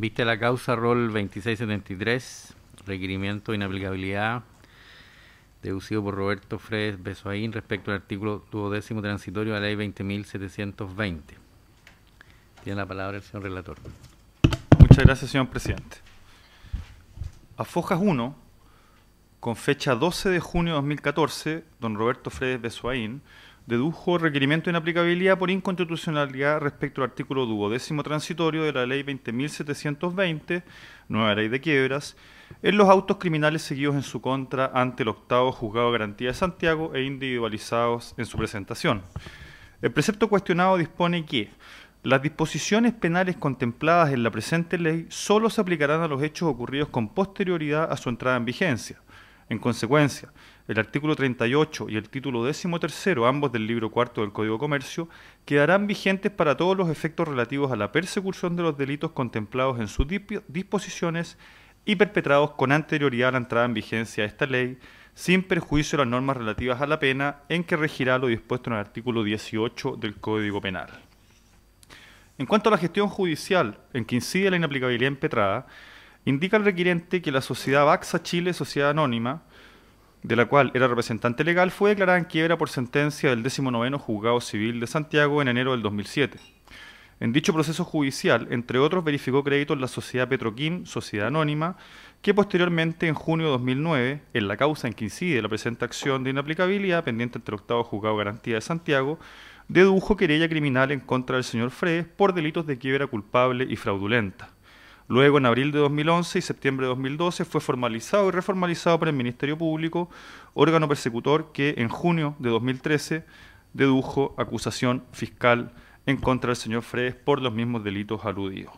Viste la causa rol 2673, requerimiento de inaplicabilidad deducido por Roberto Fredes Besoaín respecto al artículo duodécimo transitorio de la ley 20.720. Tiene la palabra el señor relator. Muchas gracias, señor presidente. A fojas 1, con fecha 12 de junio de 2014, don Roberto Fredes Besoaín dedujo requerimiento de inaplicabilidad por inconstitucionalidad respecto al artículo duodécimo transitorio de la Ley 20.720, nueva ley de quiebras, en los autos criminales seguidos en su contra ante el octavo juzgado de garantía de Santiago e individualizados en su presentación. El precepto cuestionado dispone que las disposiciones penales contempladas en la presente ley solo se aplicarán a los hechos ocurridos con posterioridad a su entrada en vigencia. En consecuencia, el artículo 38 y el título 13, ambos del libro cuarto del Código de Comercio, quedarán vigentes para todos los efectos relativos a la persecución de los delitos contemplados en sus disposiciones y perpetrados con anterioridad a la entrada en vigencia de esta ley, sin perjuicio de las normas relativas a la pena en que regirá lo dispuesto en el artículo 18 del Código Penal. En cuanto a la gestión judicial en que incide la inaplicabilidad empetrada, indica el requiriente que la sociedad Baxa Chile, sociedad anónima, de la cual era representante legal, fue declarada en quiebra por sentencia del 19 Juzgado Civil de Santiago en enero del 2007. En dicho proceso judicial, entre otros, verificó créditos la sociedad Petroquim, sociedad anónima, que posteriormente, en junio de 2009, en la causa en que incide la presente acción de inaplicabilidad pendiente ante el octavo juzgado garantía de Santiago, dedujo querella criminal en contra del señor Fredes por delitos de quiebra culpable y fraudulenta. Luego, en abril de 2011 y septiembre de 2012, fue formalizado y reformalizado por el Ministerio Público, órgano persecutor que en junio de 2013 dedujo acusación fiscal en contra del señor Fredes por los mismos delitos aludidos.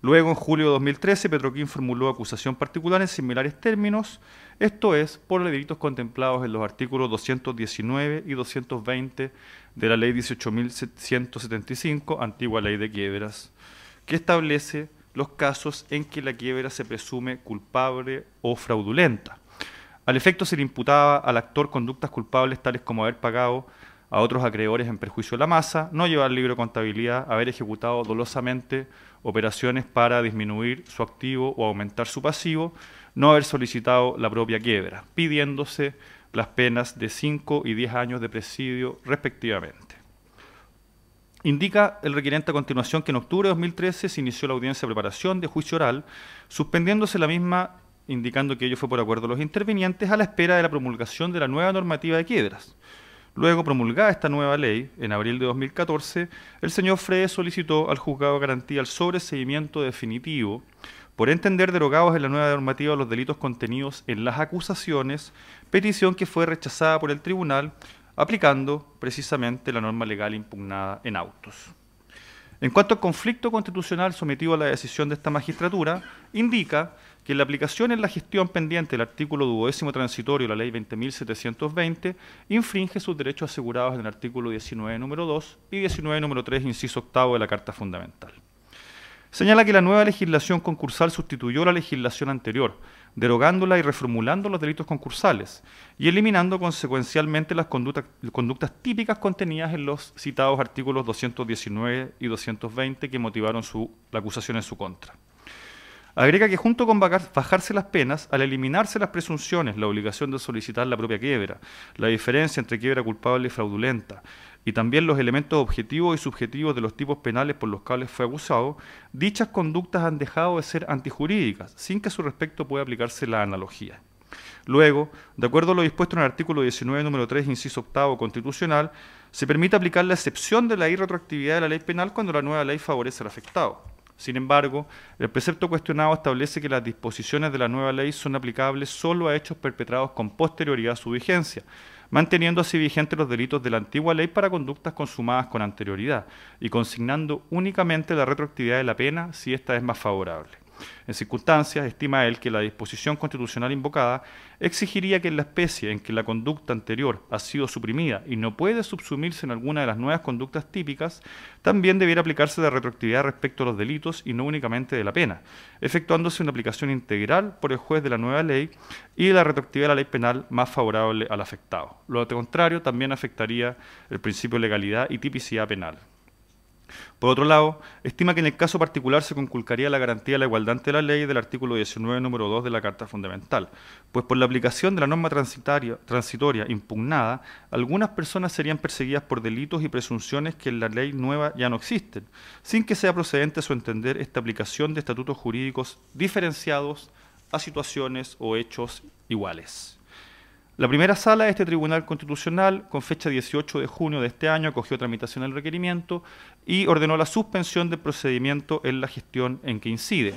Luego, en julio de 2013, Petroquín formuló acusación particular en similares términos, esto es, por los delitos contemplados en los artículos 219 y 220 de la Ley 18.175, antigua Ley de Quiebras, que establece los casos en que la quiebra se presume culpable o fraudulenta. Al efecto se le imputaba al actor conductas culpables tales como haber pagado a otros acreedores en perjuicio de la masa, no llevar libro de contabilidad, haber ejecutado dolosamente operaciones para disminuir su activo o aumentar su pasivo, no haber solicitado la propia quiebra, pidiéndose las penas de 5 y 10 años de presidio respectivamente. Indica el requerente a continuación que en octubre de 2013 se inició la audiencia de preparación de juicio oral, suspendiéndose la misma, indicando que ello fue por acuerdo de los intervinientes, a la espera de la promulgación de la nueva normativa de quiebras. Luego, promulgada esta nueva ley, en abril de 2014, el señor Frey solicitó al juzgado garantía al sobreseguimiento definitivo por entender derogados en la nueva normativa los delitos contenidos en las acusaciones, petición que fue rechazada por el tribunal aplicando precisamente la norma legal impugnada en autos. En cuanto al conflicto constitucional sometido a la decisión de esta magistratura, indica que la aplicación en la gestión pendiente del artículo duodécimo transitorio de la Ley 20.720 infringe sus derechos asegurados en el artículo 19, número 2 y 19, número 3, inciso octavo de la Carta Fundamental. Señala que la nueva legislación concursal sustituyó la legislación anterior, derogándola y reformulando los delitos concursales y eliminando consecuencialmente las conductas, típicas contenidas en los citados artículos 219 y 220 que motivaron la acusación en su contra. Agrega que junto con bajarse las penas, al eliminarse las presunciones, la obligación de solicitar la propia quiebra, la diferencia entre quiebra culpable y fraudulenta, y también los elementos objetivos y subjetivos de los tipos penales por los cuales fue acusado, dichas conductas han dejado de ser antijurídicas, sin que a su respecto pueda aplicarse la analogía. Luego, de acuerdo a lo dispuesto en el artículo 19, número 3, inciso octavo constitucional, se permite aplicar la excepción de la irretroactividad de la ley penal cuando la nueva ley favorece al afectado. Sin embargo, el precepto cuestionado establece que las disposiciones de la nueva ley son aplicables solo a hechos perpetrados con posterioridad a su vigencia, manteniendo así vigentes los delitos de la antigua ley para conductas consumadas con anterioridad y consignando únicamente la retroactividad de la pena si esta es más favorable. En circunstancias, estima él que la disposición constitucional invocada exigiría que en la especie en que la conducta anterior ha sido suprimida y no puede subsumirse en alguna de las nuevas conductas típicas, también debiera aplicarse la retroactividad respecto a los delitos y no únicamente de la pena, efectuándose una aplicación integral por el juez de la nueva ley y la retroactividad de la ley penal más favorable al afectado. Lo contrario también afectaría el principio de legalidad y tipicidad penal. Por otro lado, estima que en el caso particular se conculcaría la garantía de la igualdad ante la ley del artículo 19, número 2 de la Carta Fundamental, pues por la aplicación de la norma transitoria impugnada, algunas personas serían perseguidas por delitos y presunciones que en la ley nueva ya no existen, sin que sea procedente su entender esta aplicación de estatutos jurídicos diferenciados a situaciones o hechos iguales. La primera sala de este Tribunal Constitucional, con fecha 18 de junio de este año, acogió tramitación del requerimiento y ordenó la suspensión del procedimiento en la gestión en que incide.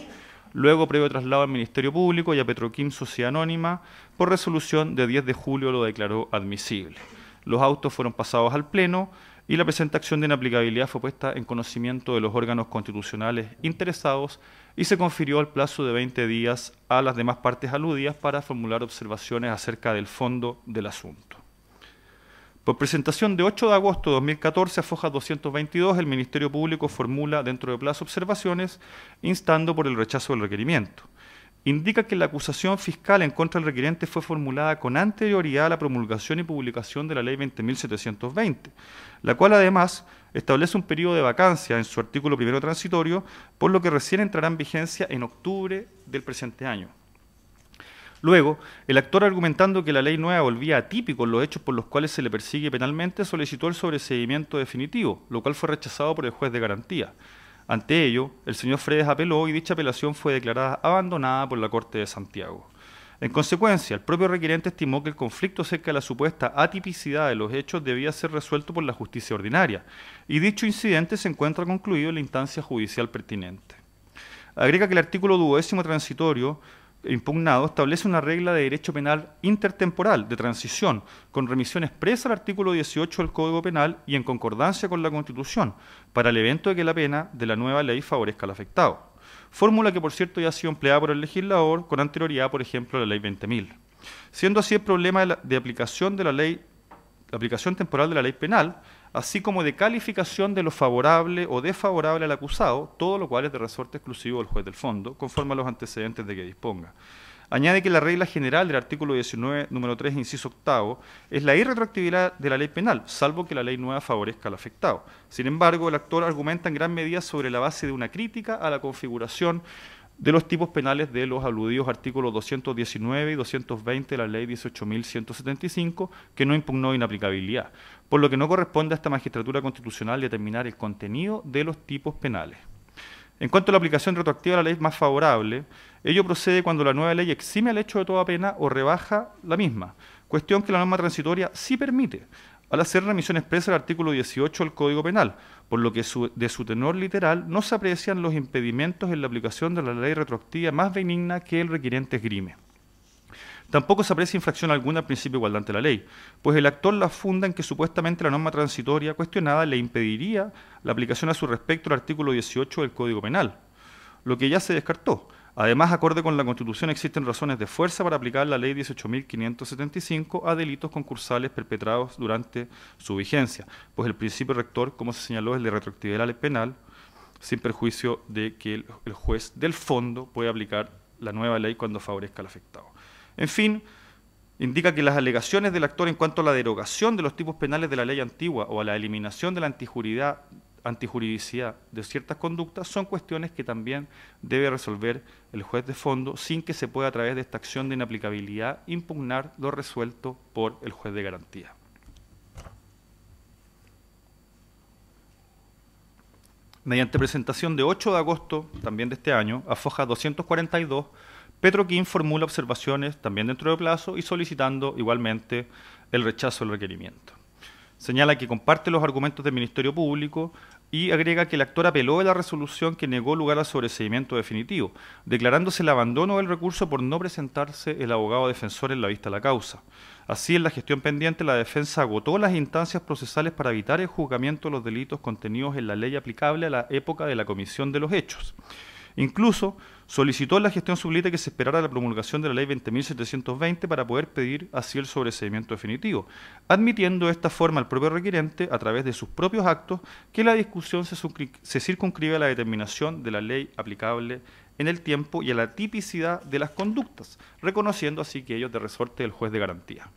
Luego, previo traslado al Ministerio Público y a Petroquim Sociedad Anónima, por resolución de 10 de julio lo declaró admisible. Los autos fueron pasados al Pleno y la presentación de inaplicabilidad fue puesta en conocimiento de los órganos constitucionales interesados y se confirió el plazo de 20 días a las demás partes aludidas para formular observaciones acerca del fondo del asunto. Por presentación de 8 de agosto de 2014 a Foja 222, el Ministerio Público formula dentro de plazo observaciones instando por el rechazo del requerimiento. Indica que la acusación fiscal en contra del requerente fue formulada con anterioridad a la promulgación y publicación de la Ley 20.720, la cual además establece un periodo de vacancia en su artículo primero transitorio, por lo que recién entrará en vigencia en octubre del presente año. Luego, el actor argumentando que la ley nueva volvía atípico en los hechos por los cuales se le persigue penalmente, solicitó el sobreseimiento definitivo, lo cual fue rechazado por el juez de garantía. Ante ello, el señor Fredes apeló y dicha apelación fue declarada abandonada por la Corte de Santiago. En consecuencia, el propio requerente estimó que el conflicto acerca de la supuesta atipicidad de los hechos debía ser resuelto por la justicia ordinaria, y dicho incidente se encuentra concluido en la instancia judicial pertinente. Agrega que el artículo duodécimo transitorio impugnado establece una regla de derecho penal intertemporal de transición, con remisión expresa al artículo 18 del Código Penal y en concordancia con la Constitución, para el evento de que la pena de la nueva ley favorezca al afectado fórmula que por cierto ya ha sido empleada por el legislador con anterioridad, por ejemplo, la ley 20.000. Siendo así el problema de, aplicación de la ley, aplicación temporal de la ley penal, así como de calificación de lo favorable o desfavorable al acusado, todo lo cual es de resorte exclusivo del juez del fondo, conforme a los antecedentes de que disponga añade que la regla general del artículo 19, número 3, inciso octavo, es la irretroactividad de la ley penal, salvo que la ley nueva favorezca al afectado. Sin embargo, el actor argumenta en gran medida sobre la base de una crítica a la configuración de los tipos penales de los aludidos artículos 219 y 220 de la Ley 18.175, que no impugnó inaplicabilidad, por lo que no corresponde a esta magistratura constitucional determinar el contenido de los tipos penales. En cuanto a la aplicación retroactiva de la ley más favorable, ello procede cuando la nueva ley exime al hecho de toda pena o rebaja la misma, cuestión que la norma transitoria sí permite, al hacer remisión expresa del artículo 18 del Código Penal, por lo que de su tenor literal no se aprecian los impedimentos en la aplicación de la ley retroactiva más benigna que el requiriente esgrime. Tampoco se aprecia infracción alguna al principio de la ley, pues el actor la funda en que supuestamente la norma transitoria cuestionada le impediría la aplicación a su respecto del artículo 18 del Código Penal, lo que ya se descartó. Además, acorde con la Constitución, existen razones de fuerza para aplicar la Ley 18.575 a delitos concursales perpetrados durante su vigencia, pues el principio rector, como se señaló, es de retroactividad de la ley penal, sin perjuicio de que el juez del fondo puede aplicar la nueva ley cuando favorezca al afectado. En fin, indica que las alegaciones del actor en cuanto a la derogación de los tipos penales de la ley antigua o a la eliminación de la antijuridicidad de ciertas conductas son cuestiones que también debe resolver el juez de fondo sin que se pueda a través de esta acción de inaplicabilidad impugnar lo resuelto por el juez de garantía. Mediante presentación de 8 de agosto también de este año, a 242, Petroquín formula observaciones también dentro de plazo y solicitando igualmente el rechazo del requerimiento. Señala que comparte los argumentos del Ministerio Público y agrega que el actor apeló a la resolución que negó lugar al sobreseimiento definitivo, declarándose el abandono del recurso por no presentarse el abogado defensor en la vista de la causa. Así, en la gestión pendiente, la defensa agotó las instancias procesales para evitar el juzgamiento de los delitos contenidos en la ley aplicable a la época de la comisión de los hechos. Incluso solicitó en la gestión sublita que se esperara la promulgación de la ley 20.720 para poder pedir así el sobreseimiento definitivo, admitiendo de esta forma al propio requerente, a través de sus propios actos, que la discusión se, circunscribe a la determinación de la ley aplicable en el tiempo y a la tipicidad de las conductas, reconociendo así que ello de resorte del juez de garantía.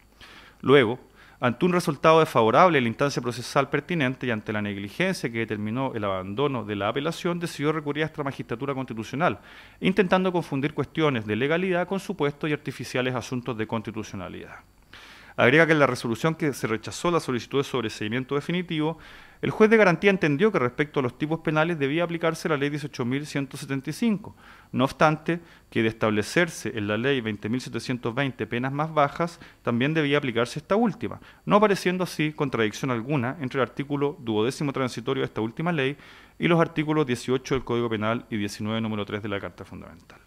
Luego, ante un resultado desfavorable, la instancia procesal pertinente y ante la negligencia que determinó el abandono de la apelación, decidió recurrir a esta magistratura constitucional, intentando confundir cuestiones de legalidad con supuestos y artificiales asuntos de constitucionalidad. Agrega que en la resolución que se rechazó la solicitud de sobreseimiento definitivo, el juez de garantía entendió que respecto a los tipos penales debía aplicarse la ley 18.175. No obstante, que de establecerse en la ley 20.720 penas más bajas, también debía aplicarse esta última, no apareciendo así contradicción alguna entre el artículo duodécimo transitorio de esta última ley y los artículos 18 del Código Penal y 19 número 3 de la Carta Fundamental.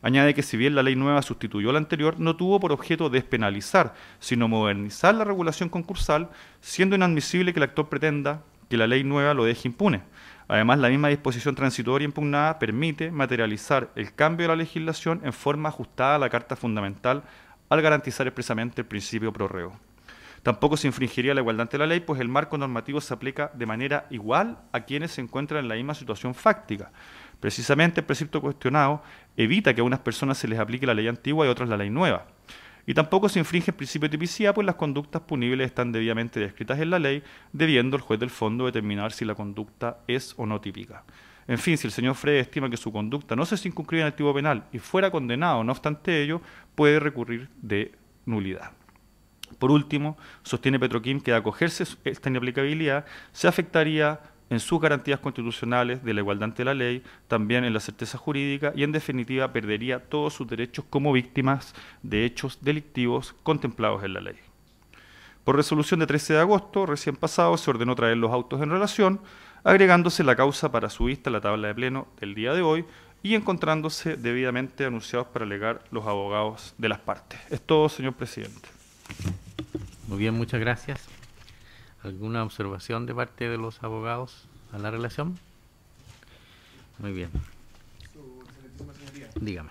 Añade que si bien la ley nueva sustituyó la anterior, no tuvo por objeto despenalizar, sino modernizar la regulación concursal, siendo inadmisible que el actor pretenda que la ley nueva lo deje impune. Además, la misma disposición transitoria impugnada permite materializar el cambio de la legislación en forma ajustada a la Carta Fundamental al garantizar expresamente el principio prorreo. Tampoco se infringiría la igualdad ante la ley, pues el marco normativo se aplica de manera igual a quienes se encuentran en la misma situación fáctica. Precisamente el precepto cuestionado evita que a unas personas se les aplique la ley antigua y a otras la ley nueva. Y tampoco se infringe el principio de tipicidad, pues las conductas punibles están debidamente descritas en la ley, debiendo el juez del fondo determinar si la conducta es o no típica. En fin, si el señor Fred estima que su conducta no se circunscribe en el tipo penal y fuera condenado, no obstante ello, puede recurrir de nulidad. Por último, sostiene Petroquín que acogerse esta inaplicabilidad se afectaría en sus garantías constitucionales de la igualdad ante la ley, también en la certeza jurídica y en definitiva perdería todos sus derechos como víctimas de hechos delictivos contemplados en la ley. Por resolución de 13 de agosto recién pasado se ordenó traer los autos en relación, agregándose la causa para su vista a la tabla de pleno del día de hoy y encontrándose debidamente anunciados para alegar los abogados de las partes. Es todo, señor presidente. Muy bien, muchas gracias. ¿Alguna observación de parte de los abogados a la relación? Muy bien. Dígame.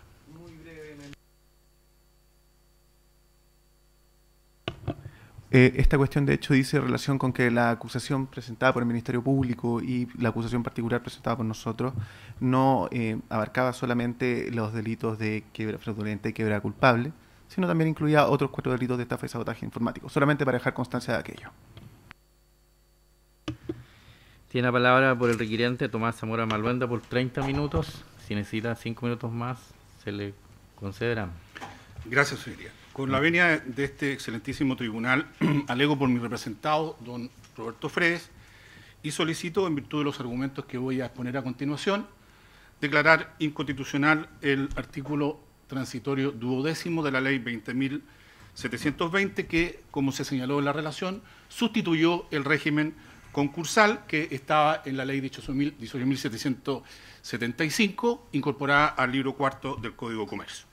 Eh, esta cuestión, de hecho, dice relación con que la acusación presentada por el Ministerio Público y la acusación particular presentada por nosotros no eh, abarcaba solamente los delitos de quiebra fraudulente y quiebra culpable, sino también incluía otros cuatro delitos de estafa y sabotaje informático, solamente para dejar constancia de aquello. Tiene la palabra por el requiriente Tomás Zamora Malvenda por 30 minutos. Si necesita 5 minutos más, se le concederán. Gracias, señoría. Con la venia de este excelentísimo tribunal, alego por mi representado, don Roberto Fredes, y solicito, en virtud de los argumentos que voy a exponer a continuación, declarar inconstitucional el artículo transitorio duodécimo de la Ley 20.720, que, como se señaló en la relación, sustituyó el régimen concursal que estaba en la ley 18.775, incorporada al libro cuarto del Código de Comercio.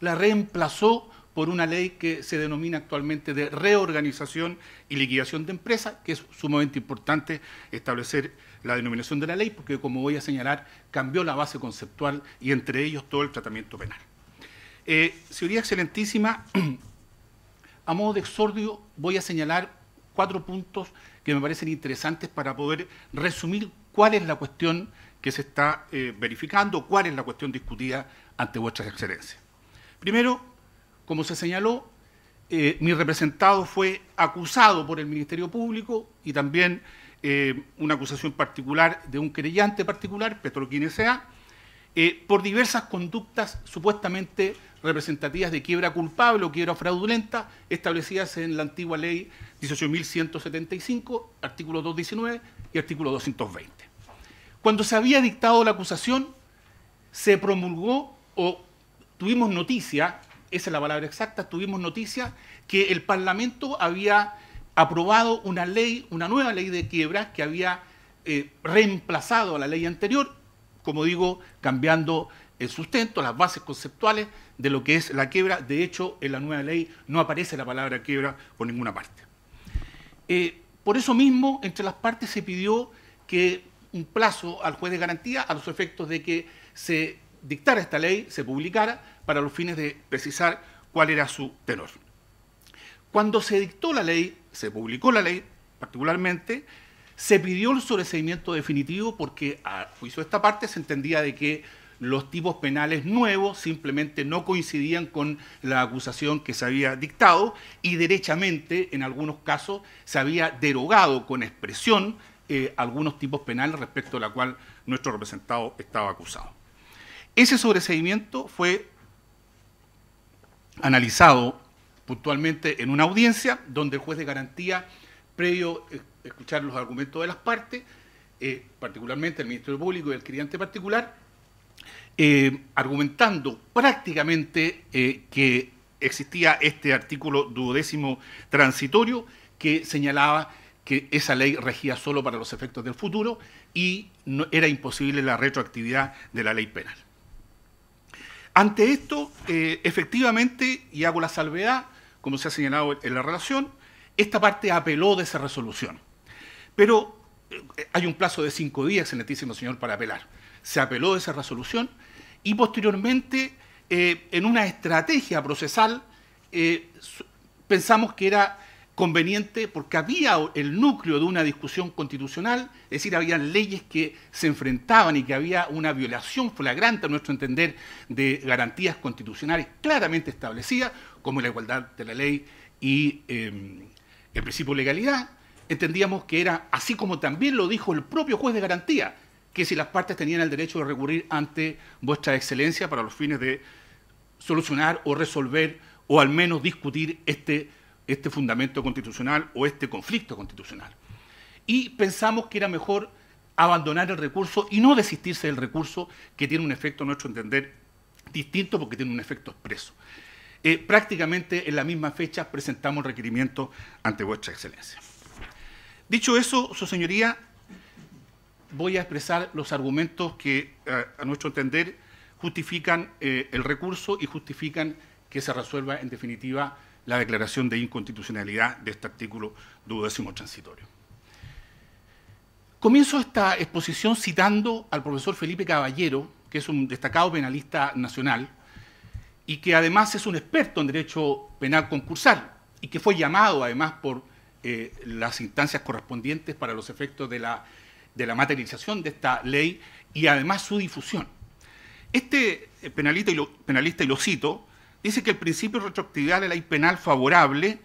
La reemplazó por una ley que se denomina actualmente de reorganización y liquidación de empresas, que es sumamente importante establecer la denominación de la ley, porque como voy a señalar, cambió la base conceptual y entre ellos todo el tratamiento penal. Eh, señoría Excelentísima, a modo de exordio voy a señalar cuatro puntos que me parecen interesantes para poder resumir cuál es la cuestión que se está eh, verificando, cuál es la cuestión discutida ante vuestras excelencias. Primero, como se señaló, eh, mi representado fue acusado por el Ministerio Público y también eh, una acusación particular de un querellante particular, Petroquín S.A., por diversas conductas supuestamente representativas de quiebra culpable o quiebra fraudulenta establecidas en la antigua ley 18.175, artículo 219 y artículo 220. Cuando se había dictado la acusación, se promulgó o tuvimos noticia, esa es la palabra exacta, tuvimos noticia que el Parlamento había aprobado una ley, una nueva ley de quiebras que había eh, reemplazado a la ley anterior, como digo, cambiando el sustento, las bases conceptuales, de lo que es la quiebra. De hecho, en la nueva ley no aparece la palabra quiebra por ninguna parte. Eh, por eso mismo, entre las partes se pidió que un plazo al juez de garantía a los efectos de que se dictara esta ley, se publicara, para los fines de precisar cuál era su tenor. Cuando se dictó la ley, se publicó la ley particularmente, se pidió el sobreseimiento definitivo porque a juicio de esta parte se entendía de que los tipos penales nuevos simplemente no coincidían con la acusación que se había dictado y derechamente, en algunos casos, se había derogado con expresión eh, algunos tipos penales respecto a la cual nuestro representado estaba acusado. Ese sobreseimiento fue analizado puntualmente en una audiencia donde el juez de garantía, previo escuchar los argumentos de las partes, eh, particularmente el Ministerio Público y el cliente particular, eh, argumentando prácticamente eh, que existía este artículo duodécimo transitorio que señalaba que esa ley regía solo para los efectos del futuro y no, era imposible la retroactividad de la ley penal. Ante esto, eh, efectivamente, y hago la salvedad, como se ha señalado en la relación, esta parte apeló de esa resolución. Pero hay un plazo de cinco días, excelentísimo señor, para apelar se apeló esa resolución y posteriormente eh, en una estrategia procesal eh, pensamos que era conveniente porque había el núcleo de una discusión constitucional, es decir, había leyes que se enfrentaban y que había una violación flagrante, a nuestro entender, de garantías constitucionales claramente establecidas, como la igualdad de la ley y em, el principio de legalidad. Entendíamos que era, así como también lo dijo el propio juez de garantía, que si las partes tenían el derecho de recurrir ante vuestra excelencia para los fines de solucionar o resolver o al menos discutir este, este fundamento constitucional o este conflicto constitucional. Y pensamos que era mejor abandonar el recurso y no desistirse del recurso que tiene un efecto, a nuestro entender, distinto porque tiene un efecto expreso. Eh, prácticamente en la misma fecha presentamos requerimiento ante vuestra excelencia. Dicho eso, su señoría, voy a expresar los argumentos que, eh, a, nuestro entender, justifican eh, el recurso y justifican que se resuelva, en definitiva, la declaración de inconstitucionalidad de este artículo duodécimo transitorio. Comienzo esta exposición citando al profesor Felipe Caballero, que es un destacado penalista nacional y que además es un experto en derecho penal concursal y que fue llamado además por eh, las instancias correspondientes para los efectos de la de la materialización de esta ley y además su difusión. Este eh, penalista y, lo, penalista, y lo cito, dice que el principio de retroactividad de la ley penal favorable,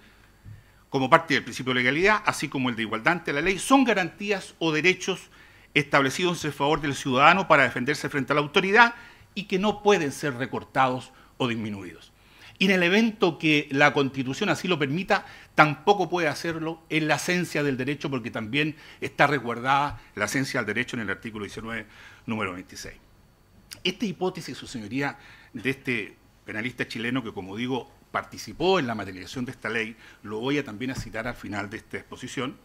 como parte del principio de legalidad, así como el de igualdad ante la ley, son garantías o derechos establecidos en favor del ciudadano para defenderse frente a la autoridad y que no pueden ser recortados o disminuidos. Y en el evento que la Constitución así lo permita, tampoco puede hacerlo en la esencia del derecho, porque también está resguardada la esencia del derecho en el artículo 19, número 26. Esta hipótesis, su señoría, de este penalista chileno que, como digo, participó en la materialización de esta ley, lo voy a también a citar al final de esta exposición,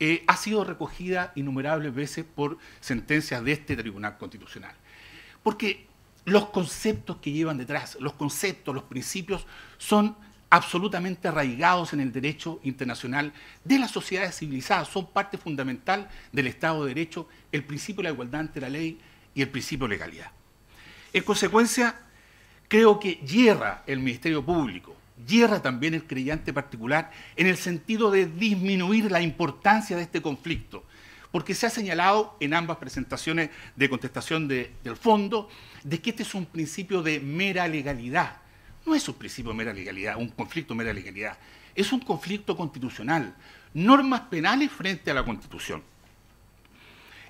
eh, ha sido recogida innumerables veces por sentencias de este Tribunal Constitucional. Porque los conceptos que llevan detrás, los conceptos, los principios son absolutamente arraigados en el derecho internacional de las sociedades civilizadas, son parte fundamental del Estado de Derecho, el principio de la igualdad ante la ley y el principio de legalidad. En consecuencia, creo que hierra el Ministerio Público, hierra también el creyente particular en el sentido de disminuir la importancia de este conflicto, porque se ha señalado en ambas presentaciones de contestación del fondo de que este es un principio de mera legalidad. No es un principio de mera legalidad, un conflicto de mera legalidad. Es un conflicto constitucional. Normas penales frente a la Constitución.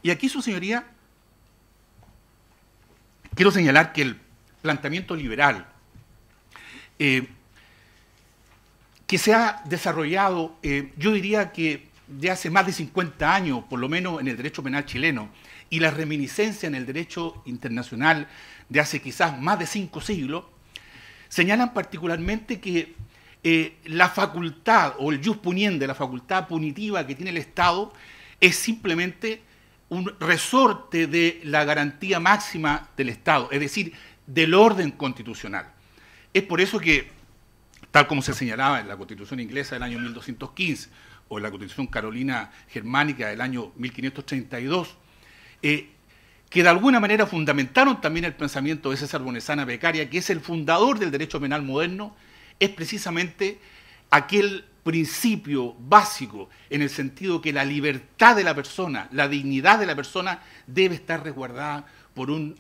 Y aquí, su señoría, quiero señalar que el planteamiento liberal eh, que se ha desarrollado, eh, yo diría que de hace más de 50 años, por lo menos en el derecho penal chileno, y la reminiscencia en el derecho internacional de hace quizás más de cinco siglos, señalan particularmente que eh, la facultad o el jus puniende, la facultad punitiva que tiene el Estado, es simplemente un resorte de la garantía máxima del Estado, es decir, del orden constitucional. Es por eso que, tal como se señalaba en la Constitución inglesa del año 1215, o la Constitución Carolina Germánica del año 1532, eh, que de alguna manera fundamentaron también el pensamiento de César Bonesana Becaria, que es el fundador del derecho penal moderno, es precisamente aquel principio básico en el sentido que la libertad de la persona, la dignidad de la persona debe estar resguardada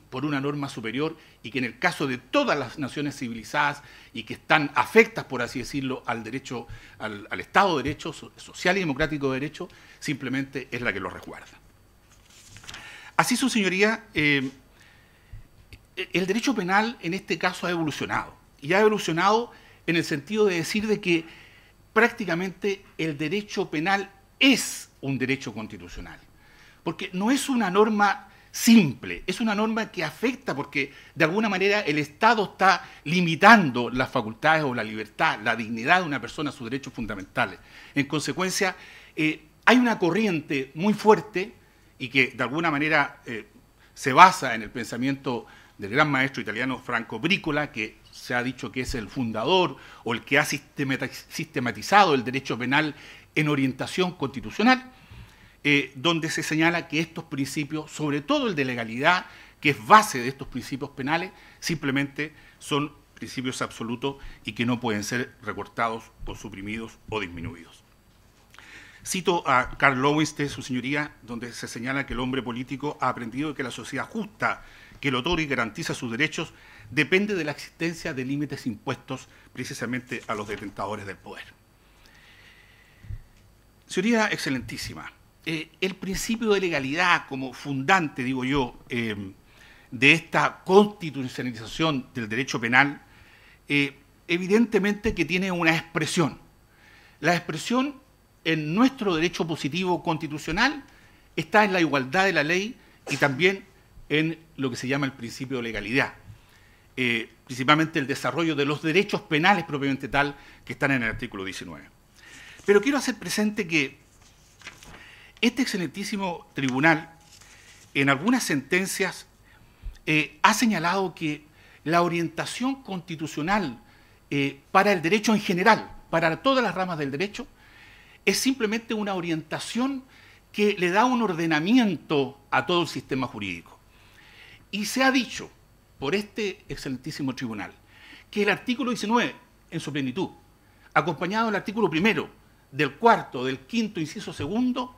por, una norma superior y que en el caso de todas las naciones civilizadas y que están afectas, por así decirlo, al derecho, al, Estado de Derecho, social y democrático de derecho, simplemente es la que lo resguarda. Así su señoría, eh, el derecho penal en este caso ha evolucionado. Y ha evolucionado en el sentido de decir de que prácticamente el derecho penal es un derecho constitucional. Porque no es una norma simple, es una norma que afecta porque de alguna manera el Estado está limitando las facultades o la libertad, la dignidad de una persona, sus derechos fundamentales. En consecuencia, eh, hay una corriente muy fuerte y que de alguna manera eh, se basa en el pensamiento del gran maestro italiano Franco Bricola, que se ha dicho que es el fundador o el que ha sistematizado el derecho penal en orientación constitucional, eh, donde se señala que estos principios, sobre todo el de legalidad, que es base de estos principios penales, simplemente son principios absolutos y que no pueden ser recortados o suprimidos o disminuidos. Cito a Carl de su señoría, donde se señala que el hombre político ha aprendido que la sociedad justa que el otorga y garantiza sus derechos depende de la existencia de límites impuestos precisamente a los detentadores del poder. Señoría excelentísima, eh, el principio de legalidad como fundante, digo yo, eh, de esta constitucionalización del derecho penal, eh, evidentemente que tiene una expresión. La expresión en nuestro derecho positivo constitucional está en la igualdad de la ley y también en lo que se llama el principio de legalidad. principalmente el desarrollo de los derechos penales propiamente tal que están en el artículo 19. Pero quiero hacer presente que este excelentísimo tribunal, en algunas sentencias, eh, ha señalado que la orientación constitucional eh, para el derecho en general, para todas las ramas del derecho, es simplemente una orientación que le da un ordenamiento a todo el sistema jurídico. Y se ha dicho por este excelentísimo tribunal que el artículo 19, en su plenitud, acompañado del artículo primero, del cuarto, del quinto, inciso segundo,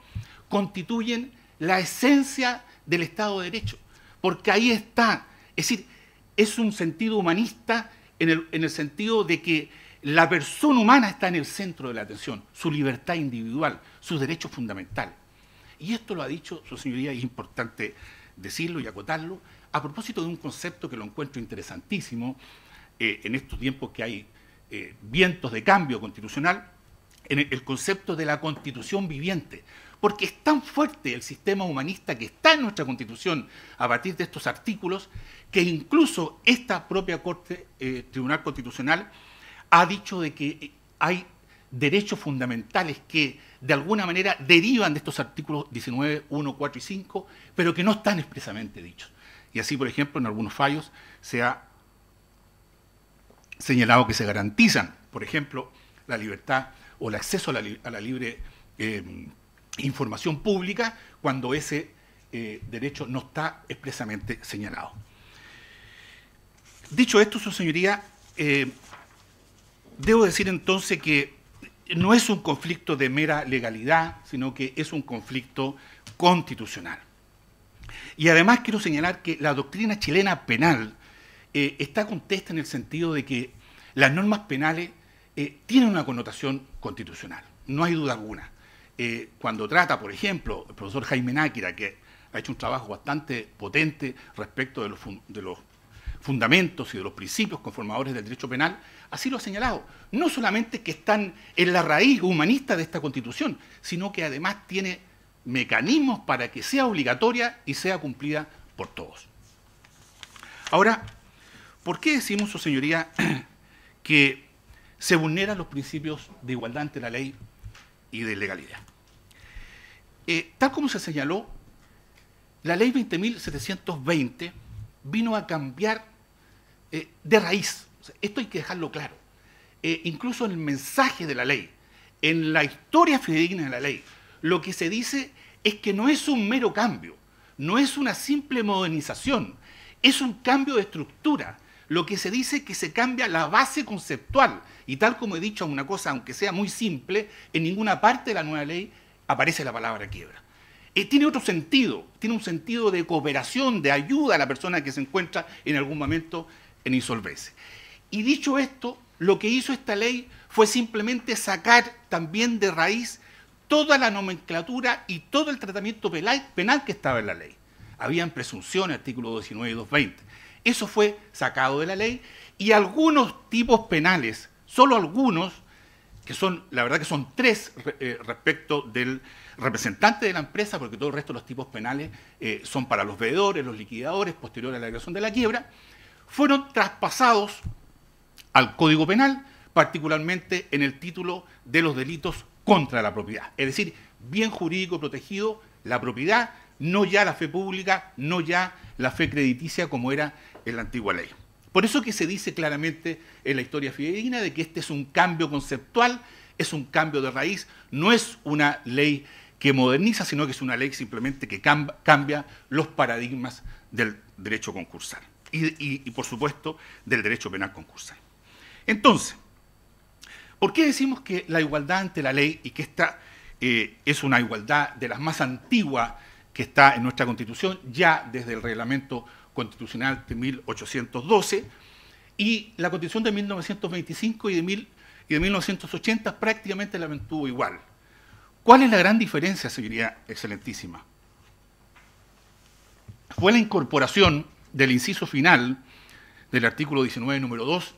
constituyen la esencia del Estado de Derecho, porque ahí está. Es decir, es un sentido humanista en el, sentido de que la persona humana está en el centro de la atención, su libertad individual, sus derechos fundamentales. Y esto lo ha dicho su señoría, es importante decirlo y acotarlo, a propósito de un concepto que lo encuentro interesantísimo eh, en estos tiempos que hay eh, vientos de cambio constitucional, en el concepto de la constitución viviente porque es tan fuerte el sistema humanista que está en nuestra Constitución a partir de estos artículos, que incluso esta propia Corte eh, Tribunal Constitucional ha dicho de que hay derechos fundamentales que de alguna manera derivan de estos artículos 19, 1, 4 y 5, pero que no están expresamente dichos. Y así, por ejemplo, en algunos fallos se ha señalado que se garantizan, por ejemplo, la libertad o el acceso a la, libre eh, información pública cuando ese eh, derecho no está expresamente señalado. Dicho esto, su señoría, eh, debo decir entonces que no es un conflicto de mera legalidad, sino que es un conflicto constitucional. Y además quiero señalar que la doctrina chilena penal eh, está contesta en el sentido de que las normas penales tienen una connotación constitucional, no hay duda alguna. Eh, cuando trata, por ejemplo, el profesor Jaime Náquira, que ha hecho un trabajo bastante potente respecto de los, fundamentos y de los principios conformadores del derecho penal, así lo ha señalado. No solamente que están en la raíz humanista de esta constitución, sino que además tiene mecanismos para que sea obligatoria y sea cumplida por todos. Ahora, ¿por qué decimos, su señoría, que se vulneran los principios de igualdad ante la ley y de legalidad? Eh, tal como se señaló, la ley 20.720 vino a cambiar eh, de raíz. esto hay que dejarlo claro. Eh, incluso en el mensaje de la ley, en la historia fidedigna de la ley, lo que se dice es que no es un mero cambio, no es una simple modernización, es un cambio de estructura. Lo que se dice es que se cambia la base conceptual. Y tal como he dicho, una cosa, aunque sea muy simple, en ninguna parte de la nueva ley aparece la palabra quiebra. Y eh, tiene otro sentido, tiene un sentido de cooperación, de ayuda a la persona que se encuentra en algún momento en insolvencia. Y dicho esto, lo que hizo esta ley fue simplemente sacar también de raíz toda la nomenclatura y todo el tratamiento penal que estaba en la ley. Habían presunciones, artículo 19 y 220. Eso fue sacado de la ley y algunos tipos penales, solo algunos, que son, la verdad que son tres eh, respecto del representante de la empresa, porque todo el resto de los tipos penales eh, son para los veedores, los liquidadores, posterior a la declaración de la quiebra, fueron traspasados al Código Penal, particularmente en el título de los delitos contra la propiedad. Es decir, bien jurídico protegido, la propiedad, no ya la fe pública, no ya la fe crediticia como era en la antigua ley. Por eso que se dice claramente en la historia fidedigna de que este es un cambio conceptual, es un cambio de raíz, no es una ley que moderniza, sino que es una ley simplemente que cambia los paradigmas del derecho concursal y, por supuesto del derecho penal concursal. Entonces, ¿por qué decimos que la igualdad ante la ley y que esta eh, es una igualdad de las más antiguas que está en nuestra Constitución, ya desde el reglamento constitucional de 1812 y la constitución de 1925 y de, 1980 prácticamente la mantuvo igual. ¿Cuál es la gran diferencia, señoría excelentísima? Fue la incorporación del inciso final del artículo 19, número 2,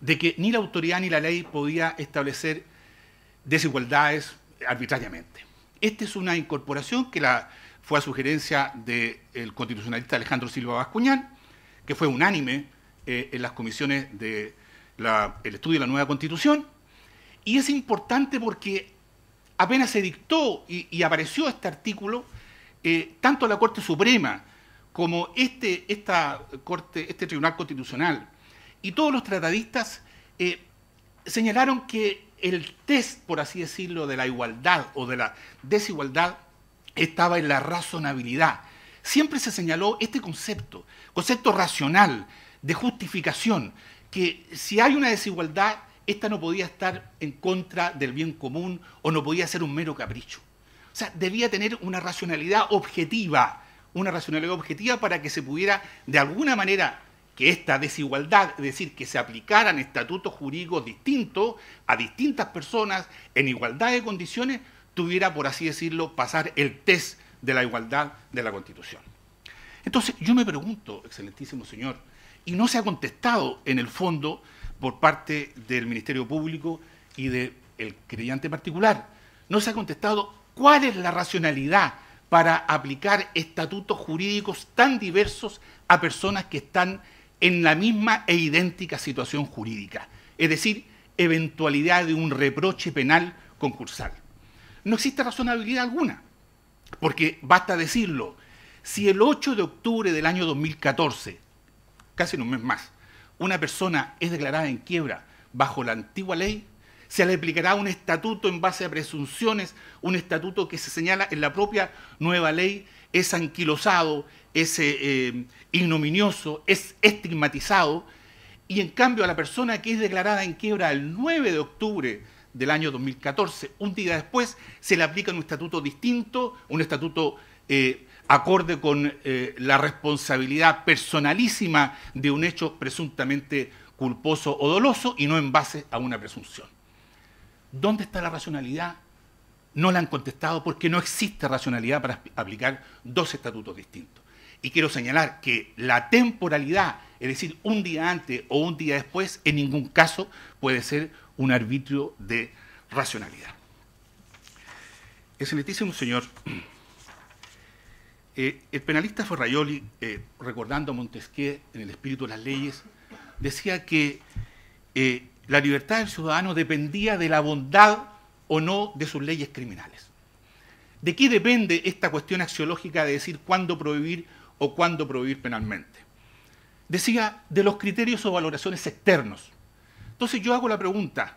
de que ni la autoridad ni la ley podía establecer desigualdades arbitrariamente. Esta es una incorporación que la fue a sugerencia del constitucionalista Alejandro Silva Bascuñán, que fue unánime eh, en las comisiones de estudio de la nueva constitución. Y es importante porque apenas se dictó y, apareció este artículo, eh, tanto la Corte Suprema como este, este Tribunal Constitucional y todos los tratadistas eh, señalaron que el test, por así decirlo, de la igualdad o de la desigualdad estaba en la razonabilidad. Siempre se señaló este concepto, concepto racional, de justificación, que si hay una desigualdad, esta no podía estar en contra del bien común o no podía ser un mero capricho. O sea, debía tener una racionalidad objetiva, una racionalidad objetiva para que se pudiera, de alguna manera, que esta desigualdad, es decir, que se aplicaran estatutos jurídicos distintos a distintas personas en igualdad de condiciones, tuviera, por así decirlo, pasar el test de la igualdad de la Constitución. Entonces, yo me pregunto, excelentísimo señor, y no se ha contestado en el fondo por parte del Ministerio Público y del el creyente particular, no se ha contestado cuál es la racionalidad para aplicar estatutos jurídicos tan diversos a personas que están en la misma e idéntica situación jurídica, es decir, eventualidad de un reproche penal concursal no existe razonabilidad alguna. Porque basta decirlo, si el 8 de octubre del año 2014, casi en un mes más, una persona es declarada en quiebra bajo la antigua ley, se le aplicará un estatuto en base a presunciones, un estatuto que se señala en la propia nueva ley, es anquilosado, es eh, eh, ignominioso, es estigmatizado, y en cambio a la persona que es declarada en quiebra el 9 de octubre del año 2014. Un día después se le aplica un estatuto distinto, un estatuto eh, acorde con eh, la responsabilidad personalísima de un hecho presuntamente culposo o doloso y no en base a una presunción. ¿Dónde está la racionalidad? No la han contestado porque no existe racionalidad para aplicar dos estatutos distintos. Y quiero señalar que la temporalidad, es decir, un día antes o un día después, en ningún caso puede ser un arbitrio de racionalidad. Excelentísimo señor, eh, el penalista Ferraioli, eh, recordando a Montesquieu en el espíritu de las leyes, decía que eh, la libertad del ciudadano dependía de la bondad o no de sus leyes criminales. ¿De qué depende esta cuestión axiológica de decir cuándo prohibir o cuándo prohibir penalmente? Decía de los criterios o valoraciones externos, entonces yo hago la pregunta,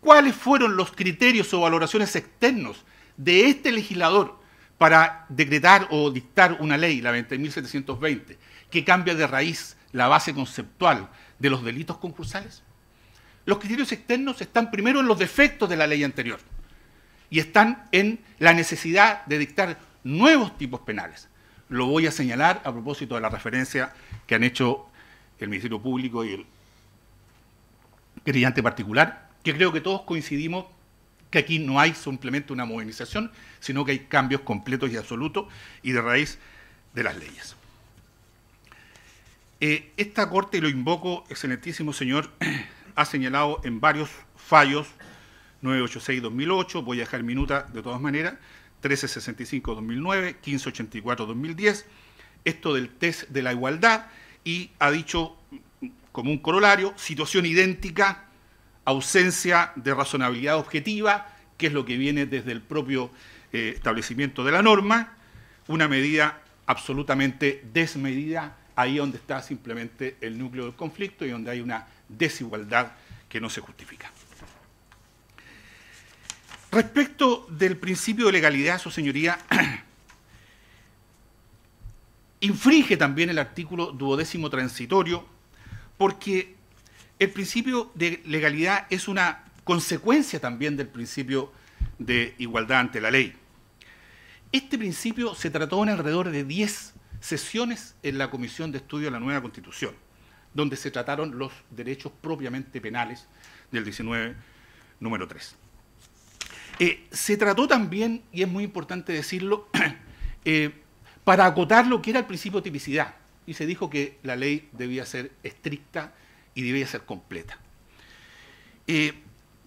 ¿cuáles fueron los criterios o valoraciones externos de este legislador para decretar o dictar una ley, la 20.720, que cambia de raíz la base conceptual de los delitos concursales? Los criterios externos están primero en los defectos de la ley anterior y están en la necesidad de dictar nuevos tipos penales. Lo voy a señalar a propósito de la referencia que han hecho el Ministerio Público y el brillante particular, que creo que todos coincidimos que aquí no hay simplemente una modernización, sino que hay cambios completos y absolutos y de raíz de las leyes. Eh, esta Corte, y lo invoco, excelentísimo señor, ha señalado en varios fallos, 986-2008, voy a dejar minuta de todas maneras, 1365-2009, 1584-2010, esto del test de la igualdad, y ha dicho como un corolario, situación idéntica, ausencia de razonabilidad objetiva, que es lo que viene desde el propio eh, establecimiento de la norma, una medida absolutamente desmedida, ahí donde está simplemente el núcleo del conflicto y donde hay una desigualdad que no se justifica. Respecto del principio de legalidad, su señoría, infringe también el artículo duodécimo transitorio porque el principio de legalidad es una consecuencia también del principio de igualdad ante la ley. Este principio se trató en alrededor de 10 sesiones en la Comisión de Estudio de la Nueva Constitución, donde se trataron los derechos propiamente penales del 19, número 3. Eh, se trató también, y es muy importante decirlo, eh, para acotar lo que era el principio de tipicidad y se dijo que la ley debía ser estricta y debía ser completa. Eh,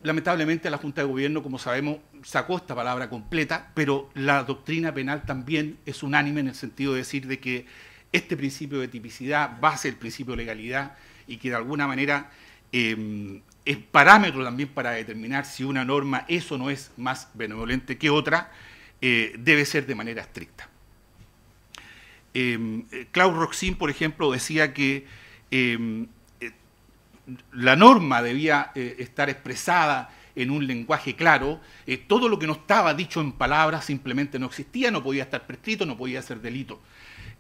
lamentablemente la Junta de Gobierno, como sabemos, sacó esta palabra completa, pero la doctrina penal también es unánime en el sentido de decir de que este principio de tipicidad base a ser el principio de legalidad y que de alguna manera em, es parámetro también para determinar si una norma es o no es más benevolente que otra, eh, debe ser de manera estricta. Klaus em, eh, Roxin, por ejemplo, decía que em, eh, la norma debía eh, estar expresada en un lenguaje claro, todo lo que no estaba dicho en palabras simplemente no existía, no podía estar prescrito, no podía ser delito.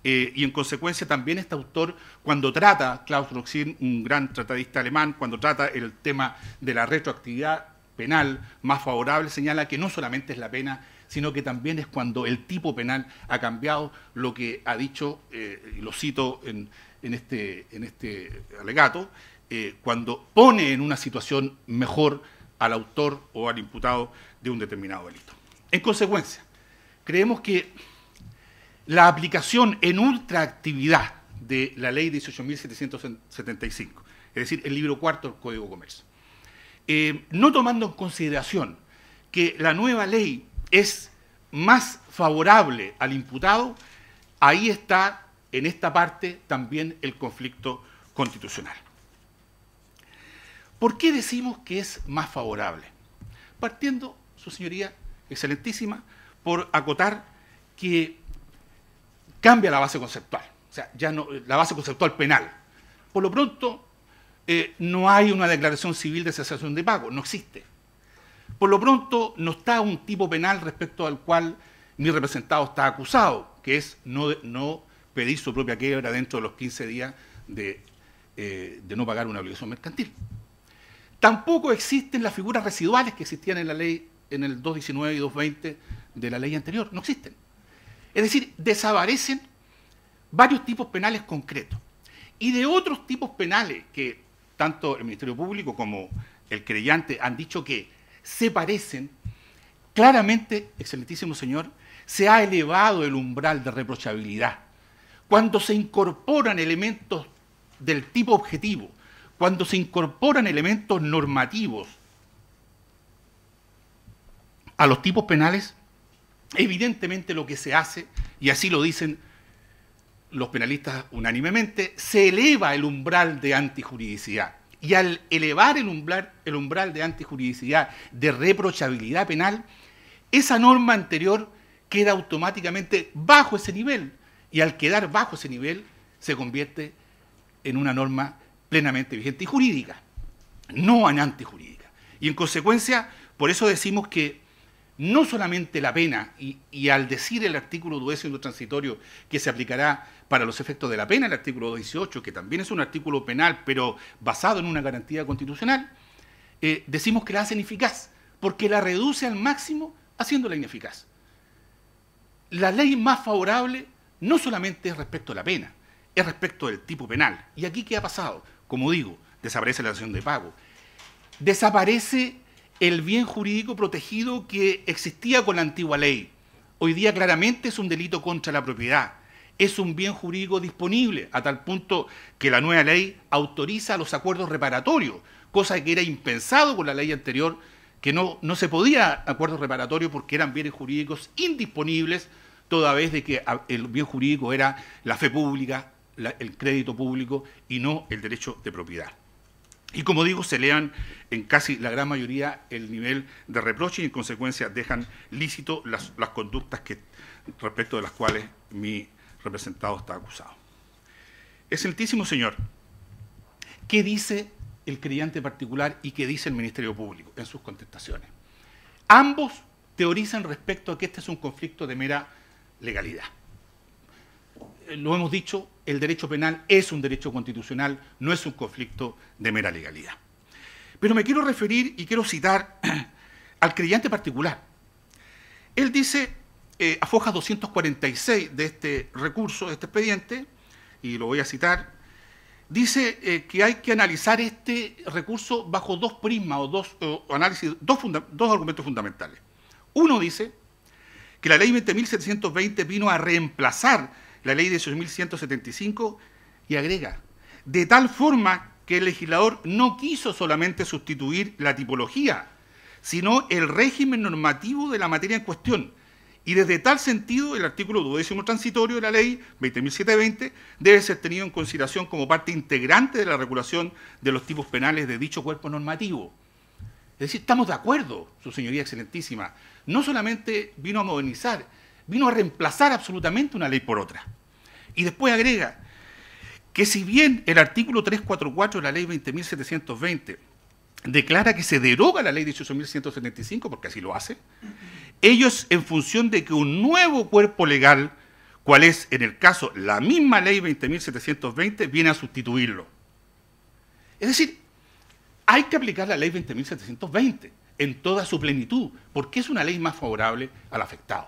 y en consecuencia también este autor, cuando trata, Klaus Roxin, un gran tratadista alemán, cuando trata el tema de la retroactividad penal más favorable, señala que no solamente es la pena sino que también es cuando el tipo penal ha cambiado lo que ha dicho, eh, y lo cito en, este, en este alegato, eh, cuando pone en una situación mejor al autor o al imputado de un determinado delito. En consecuencia, creemos que la aplicación en ultraactividad de la ley 18.775, es decir, el libro cuarto del Código Comercio, eh, no tomando en consideración que la nueva ley es más favorable al imputado, ahí está en esta parte también el conflicto constitucional. ¿Por qué decimos que es más favorable? Partiendo, su señoría excelentísima, por acotar que cambia la base conceptual, o sea, ya no, la base conceptual penal. Por lo pronto, eh, no hay una declaración civil de cesación de pago, no existe. Por lo pronto, no está un tipo penal respecto al cual mi representado está acusado, que es no, pedir su propia quiebra dentro de los 15 días de, eh, de no pagar una obligación mercantil. Tampoco existen las figuras residuales que existían en la ley, en el 219 y 220 de la ley anterior. No existen. Es decir, desaparecen varios tipos penales concretos. Y de otros tipos penales que tanto el Ministerio Público como el creyente han dicho que se parecen, claramente, excelentísimo señor, se ha elevado el umbral de reprochabilidad. Cuando se incorporan elementos del tipo objetivo, cuando se incorporan elementos normativos a los tipos penales, evidentemente lo que se hace, y así lo dicen los penalistas unánimemente, se eleva el umbral de antijuridicidad. Y al elevar el umbral, el umbral de antijuridicidad, de reprochabilidad penal, esa norma anterior queda automáticamente bajo ese nivel. Y al quedar bajo ese nivel, se convierte en una norma plenamente vigente y jurídica, no en antijurídica. Y en consecuencia, por eso decimos que no solamente la pena, y, al decir el artículo lo transitorio que se aplicará para los efectos de la pena, el artículo 18, que también es un artículo penal, pero basado en una garantía constitucional, eh, decimos que la hace ineficaz, porque la reduce al máximo haciéndola ineficaz. La ley más favorable no solamente es respecto a la pena, es respecto del tipo penal. ¿Y aquí qué ha pasado? Como digo, desaparece la acción de pago, desaparece el bien jurídico protegido que existía con la antigua ley. Hoy día claramente es un delito contra la propiedad. Es un bien jurídico disponible, a tal punto que la nueva ley autoriza los acuerdos reparatorios, cosa que era impensado con la ley anterior, que no, no se podía acuerdos reparatorios porque eran bienes jurídicos indisponibles, toda vez de que ah, el bien jurídico era la fe pública, el crédito público y no el derecho de propiedad. Y como digo, se lean en casi la gran mayoría el nivel de reproche y en consecuencia dejan lícito las, las conductas que, respecto de las cuales mi representado está acusado. Excelentísimo señor, ¿qué dice el creyente particular y qué dice el Ministerio Público en sus contestaciones? Ambos teorizan respecto a que este es un conflicto de mera legalidad. Eh, lo hemos dicho, el derecho penal es un derecho constitucional, no es un conflicto de mera legalidad. Pero me quiero referir y quiero citar al creyente particular. Él dice eh, a Fojas 246 de este recurso, de este expediente, y lo voy a citar, dice eh, que hay que analizar este recurso bajo dos prismas o dos análisis, dos, dos argumentos fundamentales. Uno dice que la ley 20.720 vino a reemplazar la ley 18.175, y agrega, de tal forma que el legislador no quiso solamente sustituir la tipología, sino el régimen normativo de la materia en cuestión. Y desde tal sentido, el artículo 12 transitorio de la ley 20.720 debe ser tenido en consideración como parte integrante de la regulación de los tipos penales de dicho cuerpo normativo. Es decir, estamos de acuerdo, su señoría excelentísima. No solamente vino a modernizar, vino a reemplazar absolutamente una ley por otra. Y después agrega que si bien el artículo 344 de la ley 20.720 declara que se deroga la ley 18.175, porque así lo hace, ellos en función de que un nuevo cuerpo legal, cual es en el caso la misma ley 20.720, viene a sustituirlo. Es decir, hay que aplicar la ley 20.720 en toda su plenitud, porque es una ley más favorable al afectado.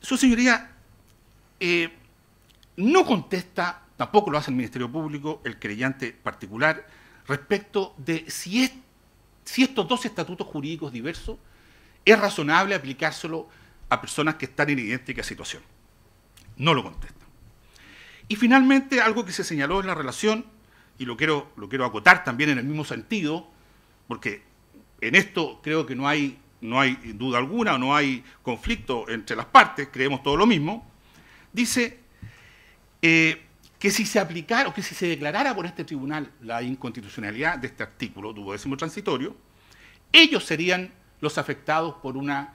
Su señoría eh, no contesta, tampoco lo hace el Ministerio Público, el creyente particular, respecto de si, estos dos estatutos jurídicos diversos es razonable aplicárselo a personas que están en idéntica situación. No lo contesta. Y finalmente, algo que se señaló en la relación, y lo quiero, lo quiero acotar también en el mismo sentido, porque en esto creo que no hay no hay duda alguna, no hay conflicto entre las partes, creemos todo lo mismo, dice eh, que si se aplicara o que si se declarara por este tribunal la inconstitucionalidad de este artículo duodécimo transitorio, ellos serían los afectados por una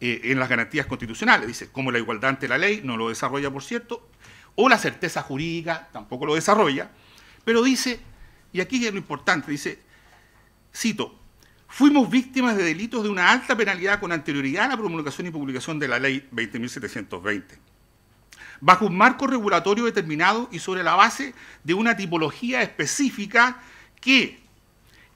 eh, en las garantías constitucionales, dice, como la igualdad ante la ley no lo desarrolla, por cierto, o la certeza jurídica tampoco lo desarrolla, pero dice, y aquí es lo importante, dice, cito, fuimos víctimas de delitos de una alta penalidad con anterioridad a la promulgación y publicación de la Ley 20.720, bajo un marco regulatorio determinado y sobre la base de una tipología específica que,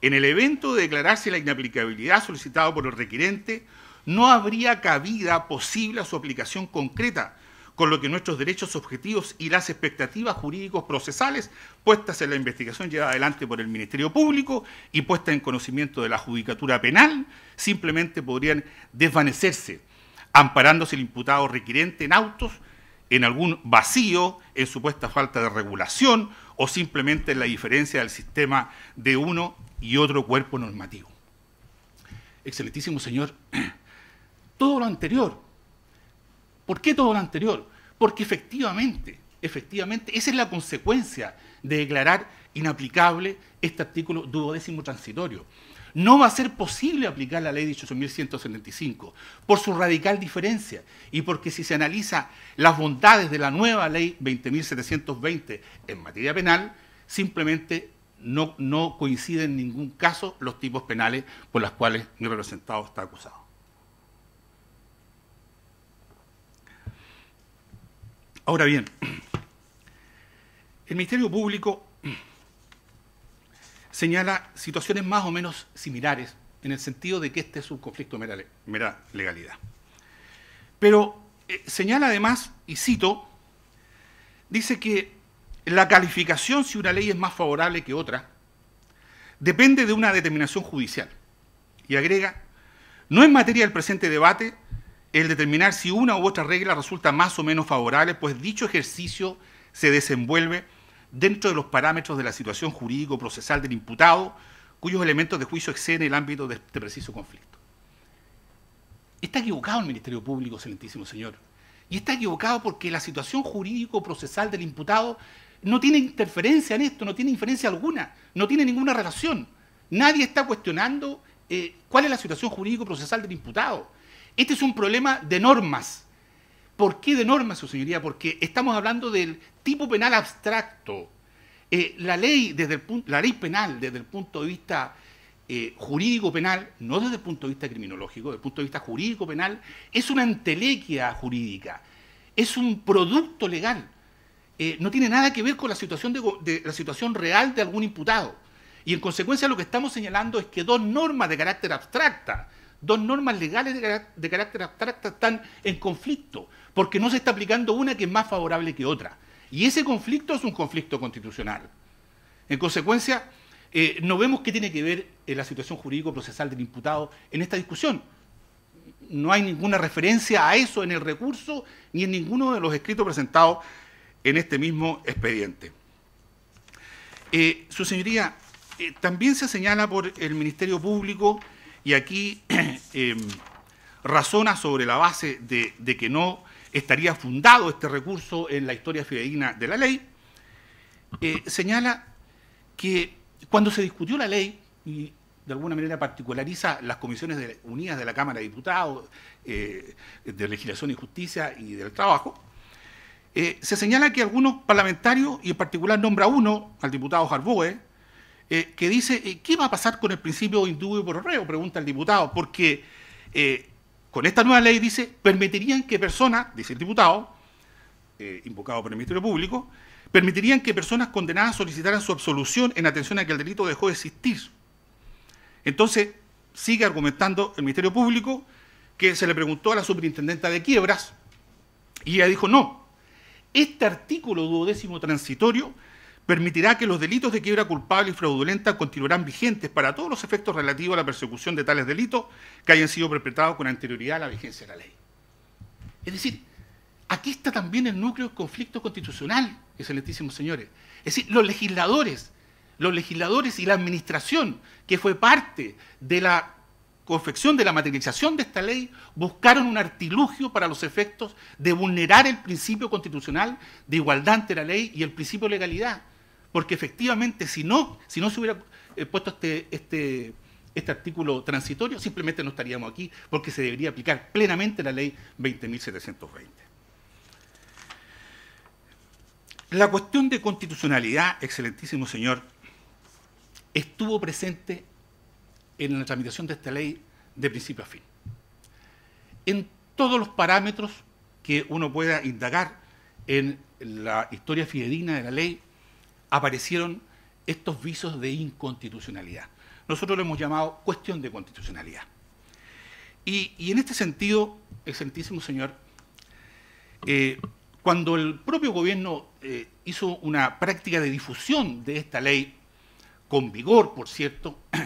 en el evento de declararse la inaplicabilidad solicitada por el requirente, no habría cabida posible a su aplicación concreta, con lo que nuestros derechos objetivos y las expectativas jurídicos procesales puestas en la investigación llevada adelante por el Ministerio Público y puestas en conocimiento de la Judicatura Penal simplemente podrían desvanecerse, amparándose el imputado requirente en autos, en algún vacío, en supuesta falta de regulación o simplemente en la diferencia del sistema de uno y otro cuerpo normativo. Excelentísimo señor, todo lo anterior ¿Por qué todo lo anterior? Porque efectivamente, efectivamente, esa es la consecuencia de declarar inaplicable este artículo duodécimo transitorio. No va a ser posible aplicar la ley 18.175 por su radical diferencia y porque si se analiza las bondades de la nueva ley 20.720 en materia penal, simplemente no, no coinciden en ningún caso los tipos penales por los cuales mi representado está acusado. Ahora bien, el Ministerio Público señala situaciones más o menos similares en el sentido de que este es un conflicto de mera legalidad. Pero eh, señala además, y cito, dice que la calificación si una ley es más favorable que otra depende de una determinación judicial. Y agrega, no en materia del presente debate el determinar si una u otra regla resulta más o menos favorable, pues dicho ejercicio se desenvuelve dentro de los parámetros de la situación jurídico-procesal del imputado, cuyos elementos de juicio exceden el ámbito de este preciso conflicto. Está equivocado el Ministerio Público, excelentísimo señor. Y está equivocado porque la situación jurídico-procesal del imputado no tiene interferencia en esto, no tiene inferencia alguna, no tiene ninguna relación. Nadie está cuestionando eh, cuál es la situación jurídico-procesal del imputado. Este es un problema de normas. ¿Por qué de normas, su señoría? Porque estamos hablando del tipo penal abstracto. Eh, la, ley desde la ley penal desde el punto de vista eh, jurídico penal, no desde el punto de vista criminológico, desde el punto de vista jurídico penal, es una entelequia jurídica, es un producto legal. Eh, no tiene nada que ver con la situación, de, de, la situación real de algún imputado. Y en consecuencia lo que estamos señalando es que dos normas de carácter abstracta, dos normas legales de, carácter abstracto están en conflicto, porque no se está aplicando una que es más favorable que otra. Y ese conflicto es un conflicto constitucional. En consecuencia, eh, no vemos qué tiene que ver eh, la situación jurídico-procesal del imputado en esta discusión. No hay ninguna referencia a eso en el recurso ni en ninguno de los escritos presentados en este mismo expediente. Eh, su señoría, también se señala por el Ministerio Público y aquí em, razona sobre la base de, que no estaría fundado este recurso en la historia fidedigna de la ley, eh, señala que cuando se discutió la ley, y de alguna manera particulariza las comisiones de, unidas de la Cámara de Diputados, eh, de Legislación y Justicia y del Trabajo, eh, se señala que algunos parlamentarios, y en particular nombra uno, al diputado Jarboe, eh, que dice, eh, ¿qué va a pasar con el principio indubio por reo? Pregunta el diputado, porque eh, con esta nueva ley dice, permitirían que personas, dice el diputado, invocado por el Ministerio Público, permitirían que personas condenadas solicitaran su absolución en atención a que el delito dejó de existir. Entonces, sigue argumentando el Ministerio Público que se le preguntó a la superintendenta de quiebras y ella dijo, no, este artículo duodécimo transitorio permitirá que los delitos de quiebra culpable y fraudulenta continuarán vigentes para todos los efectos relativos a la persecución de tales delitos que hayan sido perpetrados con anterioridad a la vigencia de la ley. Es decir, aquí está también el núcleo del conflicto constitucional, excelentísimos señores. Es decir, los legisladores, los legisladores y la administración que fue parte de la confección de la materialización de esta ley, buscaron un artilugio para los efectos de vulnerar el principio constitucional de igualdad ante la ley y el principio de legalidad porque efectivamente si no, si no se hubiera eh, puesto este, este, este artículo transitorio, simplemente no estaríamos aquí, porque se debería aplicar plenamente la ley 20.720. La cuestión de constitucionalidad, excelentísimo señor, estuvo presente en la tramitación de esta ley de principio a fin. En todos los parámetros que uno pueda indagar en la historia fidedigna de la ley, aparecieron estos visos de inconstitucionalidad. Nosotros lo hemos llamado cuestión de constitucionalidad. Y, en este sentido, excelentísimo señor, eh, cuando el propio gobierno eh, hizo una práctica de difusión de esta ley, con vigor, por cierto,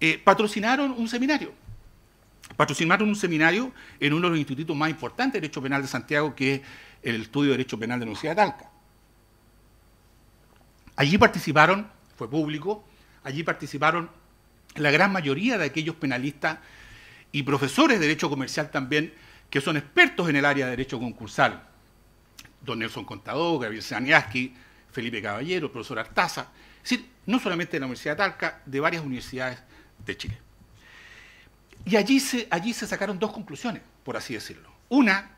eh, patrocinaron un seminario. Patrocinaron un seminario en uno de los institutos más importantes de Derecho Penal de Santiago, que es el Estudio de Derecho Penal de la Universidad de Talca. Allí participaron, fue público, allí participaron la gran mayoría de aquellos penalistas y profesores de Derecho Comercial también que son expertos en el área de Derecho Concursal. Don Nelson Contador, Gabriel Saniaski, Felipe Caballero, profesor Artaza, es decir, no solamente de la Universidad de Talca, de varias universidades de Chile. Y allí se, allí se sacaron dos conclusiones, por así decirlo. Una,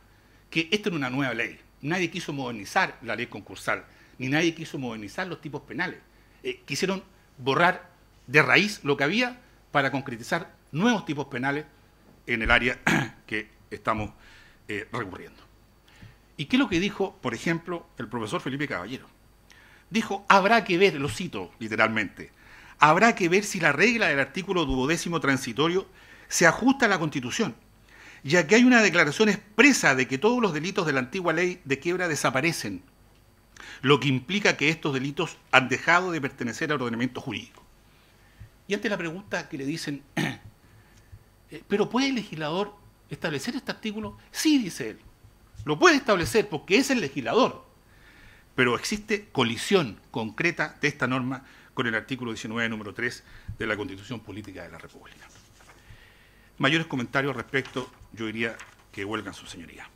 que esto era una nueva ley. Nadie quiso modernizar la ley concursal ni nadie quiso modernizar los tipos penales. Eh, quisieron borrar de raíz lo que había para concretizar nuevos tipos penales en el área que estamos eh, recurriendo. ¿Y qué es lo que dijo, por ejemplo, el profesor Felipe Caballero? Dijo, habrá que ver, lo cito literalmente, habrá que ver si la regla del artículo duodécimo transitorio se ajusta a la Constitución, ya que hay una declaración expresa de que todos los delitos de la antigua ley de quiebra desaparecen lo que implica que estos delitos han dejado de pertenecer al ordenamiento jurídico. Y ante la pregunta que le dicen, eh, ¿pero puede el legislador establecer este artículo? Sí, dice él, lo puede establecer porque es el legislador. Pero existe colisión concreta de esta norma con el artículo 19, número 3 de la Constitución Política de la República. Mayores comentarios al respecto, yo diría que huelgan su señoría.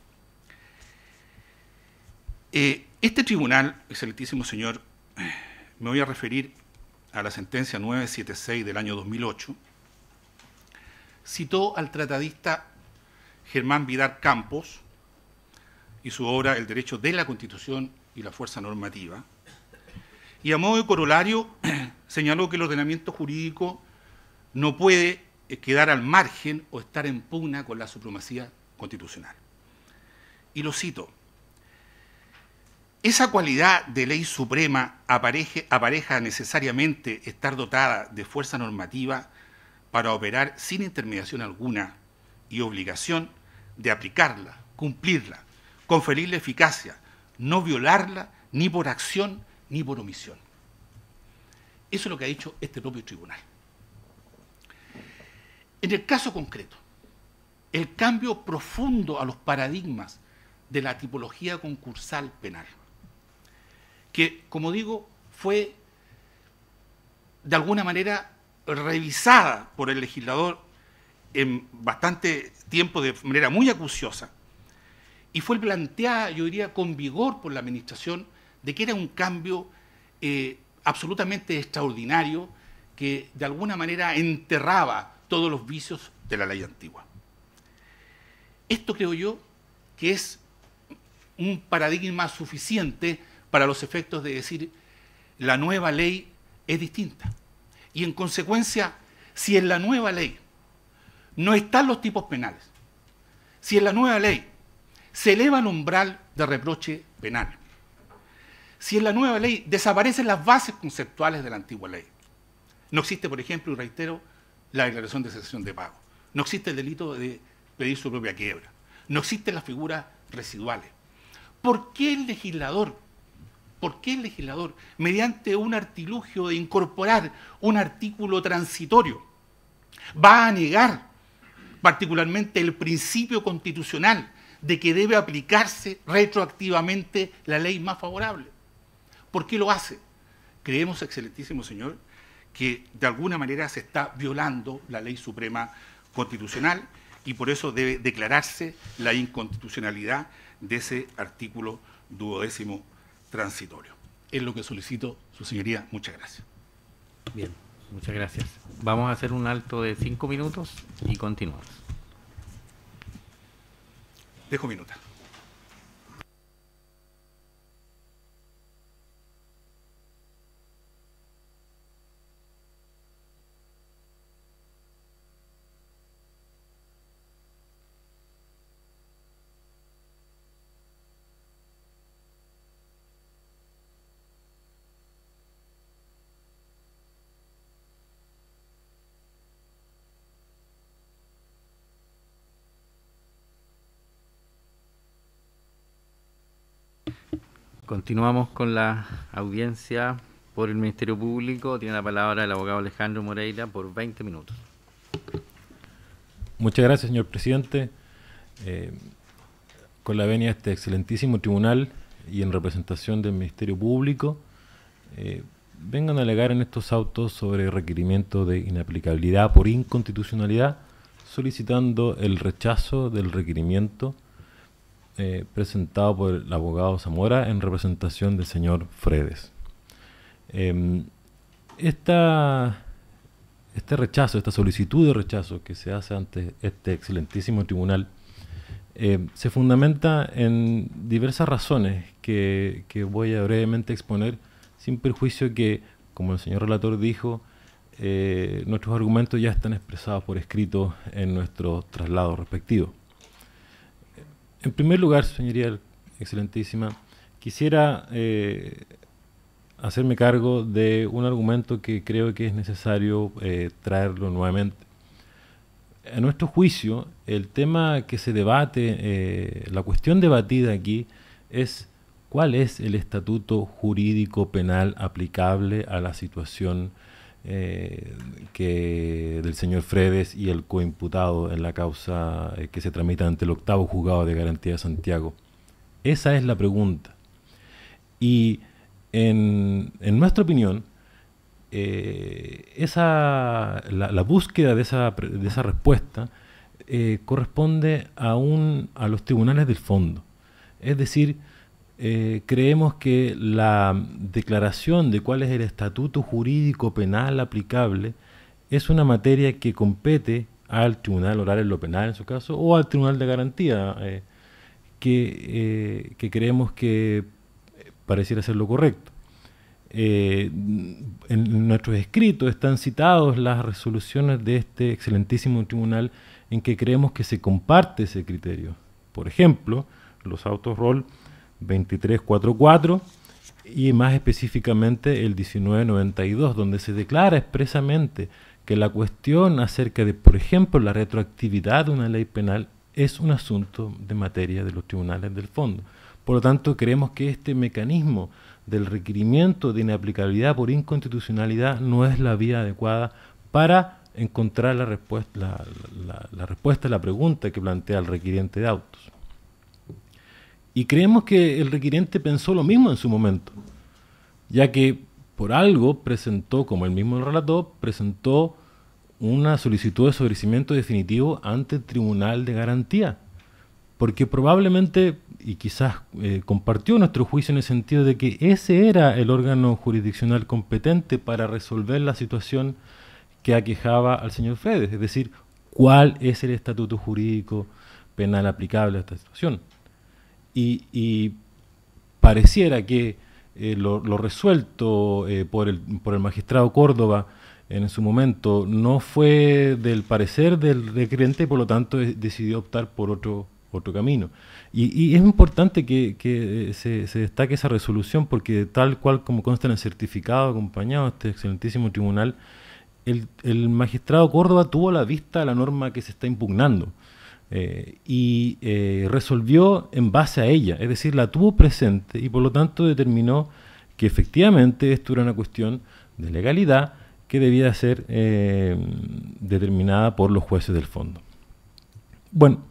Eh, este tribunal, excelentísimo señor, me voy a referir a la sentencia 976 del año 2008, citó al tratadista Germán Vidar Campos y su obra El Derecho de la Constitución y la Fuerza Normativa, y a modo de corolario señaló que el ordenamiento jurídico no puede eh, quedar al margen o estar en pugna con la supremacía constitucional. Y lo cito, esa cualidad de ley suprema apareja necesariamente estar dotada de fuerza normativa para operar sin intermediación alguna y obligación de aplicarla, cumplirla, conferirle eficacia, no violarla ni por acción ni por omisión. Eso es lo que ha dicho este propio tribunal. En el caso concreto, el cambio profundo a los paradigmas de la tipología concursal penal que, como digo, fue de alguna manera revisada por el legislador en bastante tiempo de manera muy acuciosa y fue planteada, yo diría, con vigor por la administración de que era un cambio eh, absolutamente extraordinario que de alguna manera enterraba todos los vicios de la ley antigua. Esto creo yo que es un paradigma suficiente para los efectos de decir la nueva ley es distinta. Y en consecuencia, si en la nueva ley no están los tipos penales, si en la nueva ley se eleva el umbral de reproche penal, si en la nueva ley desaparecen las bases conceptuales de la antigua ley, no existe, por ejemplo, y reitero, la declaración de cesión de pago, no existe el delito de pedir su propia quiebra, no existen las figuras residuales. ¿Por qué el legislador ¿Por qué el legislador, mediante un artilugio de incorporar un artículo transitorio, va a negar particularmente el principio constitucional de que debe aplicarse retroactivamente la ley más favorable? ¿Por qué lo hace? Creemos, excelentísimo señor, que de alguna manera se está violando la ley suprema constitucional y por eso debe declararse la inconstitucionalidad de ese artículo duodécimo transitorio. Es lo que solicito, su señoría. Muchas gracias. Bien, muchas gracias. Vamos a hacer un alto de cinco minutos y continuamos. Dejo minutos. Continuamos con la audiencia por el Ministerio Público. Tiene la palabra el abogado Alejandro Moreira por 20 minutos. Muchas gracias, señor presidente. Eh, con la venia de este excelentísimo tribunal y en representación del Ministerio Público, eh, vengan a alegar en estos autos sobre requerimiento de inaplicabilidad por inconstitucionalidad, solicitando el rechazo del requerimiento eh, presentado por el abogado Zamora en representación del señor Fredes. Em, este rechazo, esta solicitud de rechazo que se hace ante este excelentísimo tribunal eh, se fundamenta en diversas razones que, voy a brevemente exponer, sin perjuicio que, como el señor relator dijo, eh, nuestros argumentos ya están expresados por escrito en nuestro traslado respectivo. En primer lugar, señoría excelentísima, quisiera eh, hacerme cargo de un argumento que creo que es necesario eh, traerlo nuevamente. A nuestro juicio, el tema que se debate, eh, la cuestión debatida aquí es cuál es el estatuto jurídico penal aplicable a la situación eh, que del señor Fredes y el coimputado en la causa eh, que se tramita ante el octavo juzgado de garantía de Santiago? Esa es la pregunta. Y en, nuestra opinión, eh, esa, la, búsqueda de esa, de esa respuesta corresponde a, un, a los tribunales del fondo. Es decir, eh, creemos que la declaración de cuál es el estatuto jurídico penal aplicable es una materia que compete al Tribunal Oral en lo Penal, en su caso, o al Tribunal de Garantía, eh, eh, que, creemos que pareciera ser lo correcto. en nuestros escritos están citados las resoluciones de este excelentísimo tribunal en que creemos que se comparte ese criterio. Por ejemplo, los autos roll 2344 y más específicamente el 1992, donde se declara expresamente que la cuestión acerca de, por ejemplo, la retroactividad de una ley penal es un asunto de materia de los tribunales del fondo. Por lo tanto, creemos que este mecanismo del requerimiento de inaplicabilidad por inconstitucionalidad no es la vía adecuada para encontrar la respuesta, la, respuesta a la pregunta que plantea el requiriente de autos. Y creemos que el requiriente pensó lo mismo en su momento, ya que por algo presentó, como él mismo lo relató, presentó una solicitud de sobrecimiento definitivo ante el Tribunal de Garantía, porque probablemente, y quizás eh, compartió nuestro juicio en el sentido de que ese era el órgano jurisdiccional competente para resolver la situación que aquejaba al señor Fredes, es decir, cuál es el estatuto jurídico penal aplicable a esta situación y, pareciera que eh, lo, resuelto eh, por, el, magistrado Córdoba en su momento no fue del parecer del requerente y por lo tanto decidió optar por otro, otro camino. Y, es importante que, eh, se, destaque esa resolución porque tal cual como consta en el certificado acompañado de este excelentísimo tribunal, el, el magistrado Córdoba tuvo a la vista la norma que se está impugnando eh, y eh, resolvió en base a ella, es decir, la tuvo presente y por lo tanto determinó que efectivamente esto era una cuestión de legalidad que debía ser eh, determinada por los jueces del fondo. Bueno,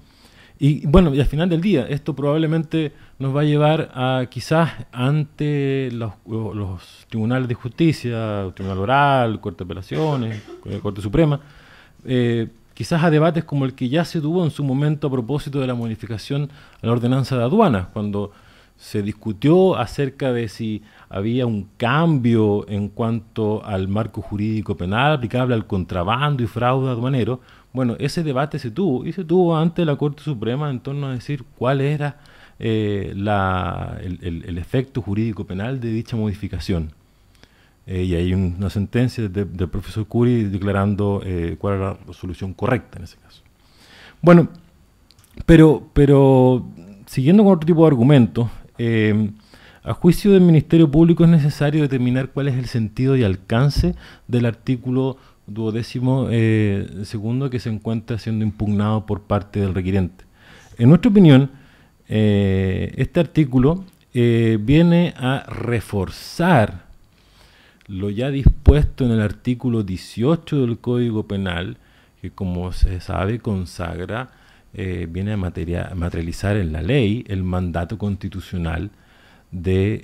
y bueno, y al final del día, esto probablemente nos va a llevar a quizás ante los, tribunales de justicia, Tribunal Oral, Corte de Apelaciones, Corte Suprema, quizás a debates como el que ya se tuvo en su momento a propósito de la modificación a la ordenanza de aduanas, cuando se discutió acerca de si había un cambio en cuanto al marco jurídico penal aplicable al contrabando y fraude aduanero. Bueno, ese debate se tuvo y se tuvo ante la Corte Suprema en torno a decir cuál era eh, el efecto jurídico penal de dicha modificación. Eh, y hay una sentencia del profesor Curi declarando eh, cuál es la solución correcta en ese caso. Bueno, pero, pero siguiendo con otro tipo de argumentos, eh, a juicio del Ministerio Público es necesario determinar cuál es el sentido y alcance del artículo duodécimo segundo que se encuentra siendo impugnado por parte del requiriente. En nuestra opinión, este artículo viene a reforzar lo ya dispuesto en el artículo 18 del Código Penal, que como se sabe consagra, eh, viene a, materializar en la ley el mandato constitucional de,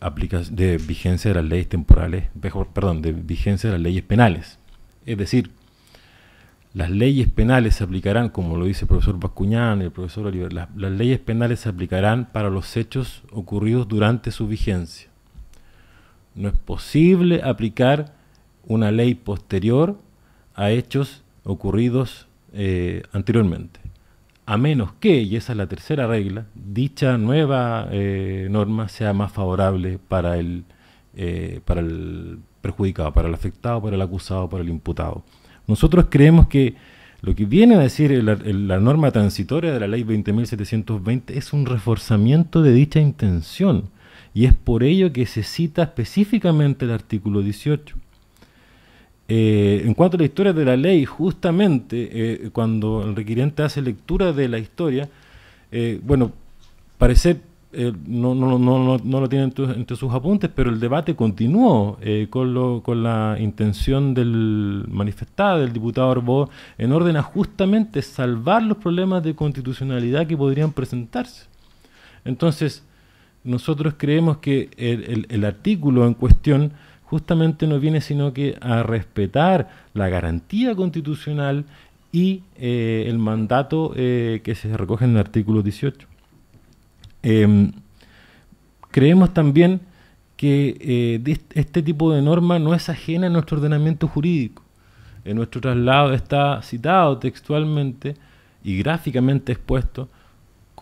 eh, vigencia de las leyes temporales, perdón, de vigencia de las leyes penales. Es decir, las leyes penales se aplicarán, como lo dice el profesor Bascuñán y el profesor Oliver, las leyes penales se aplicarán para los hechos ocurridos durante su vigencia. No es posible aplicar una ley posterior a hechos ocurridos eh, anteriormente. A menos que, y esa es la tercera regla, dicha nueva eh, norma sea más favorable para el, eh, para el perjudicado, para el afectado, para el acusado, para el imputado. Nosotros creemos que lo que viene a decir la norma transitoria de la ley 20.720 es un reforzamiento de dicha intención y es por ello que se cita específicamente el artículo 18. Eh, en cuanto a la historia de la ley, justamente eh, cuando el requiriente hace lectura de la historia, eh, bueno, parece no, no, no, no, lo tiene entre, sus apuntes, pero el debate continuó con, la intención del manifestada del diputado Arbó en orden a justamente salvar los problemas de constitucionalidad que podrían presentarse. Entonces, nosotros creemos que el, artículo en cuestión justamente no viene sino que a respetar la garantía constitucional y eh, el mandato eh, que se recoge en el artículo 18. Em, creemos también que eh, este tipo de norma no es ajena a nuestro ordenamiento jurídico. En nuestro traslado está citado textualmente y gráficamente expuesto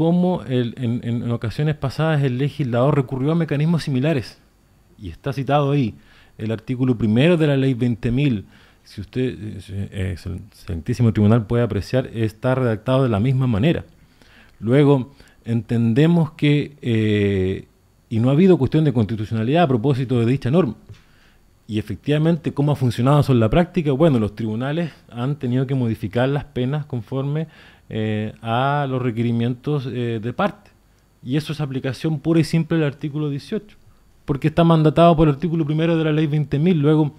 cómo en, ocasiones pasadas el legislador recurrió a mecanismos similares. Y está citado ahí el artículo primero de la ley 20.000. Si usted, eh, eh, el Santísimo tribunal puede apreciar, está redactado de la misma manera. Luego, entendemos que, eh, y no ha habido cuestión de constitucionalidad a propósito de dicha norma. Y efectivamente, ¿cómo ha funcionado eso en la práctica? Bueno, los tribunales han tenido que modificar las penas conforme eh, a los requerimientos eh, de parte. Y eso es aplicación pura y simple del artículo 18, porque está mandatado por el artículo primero de la ley 20.000. Luego,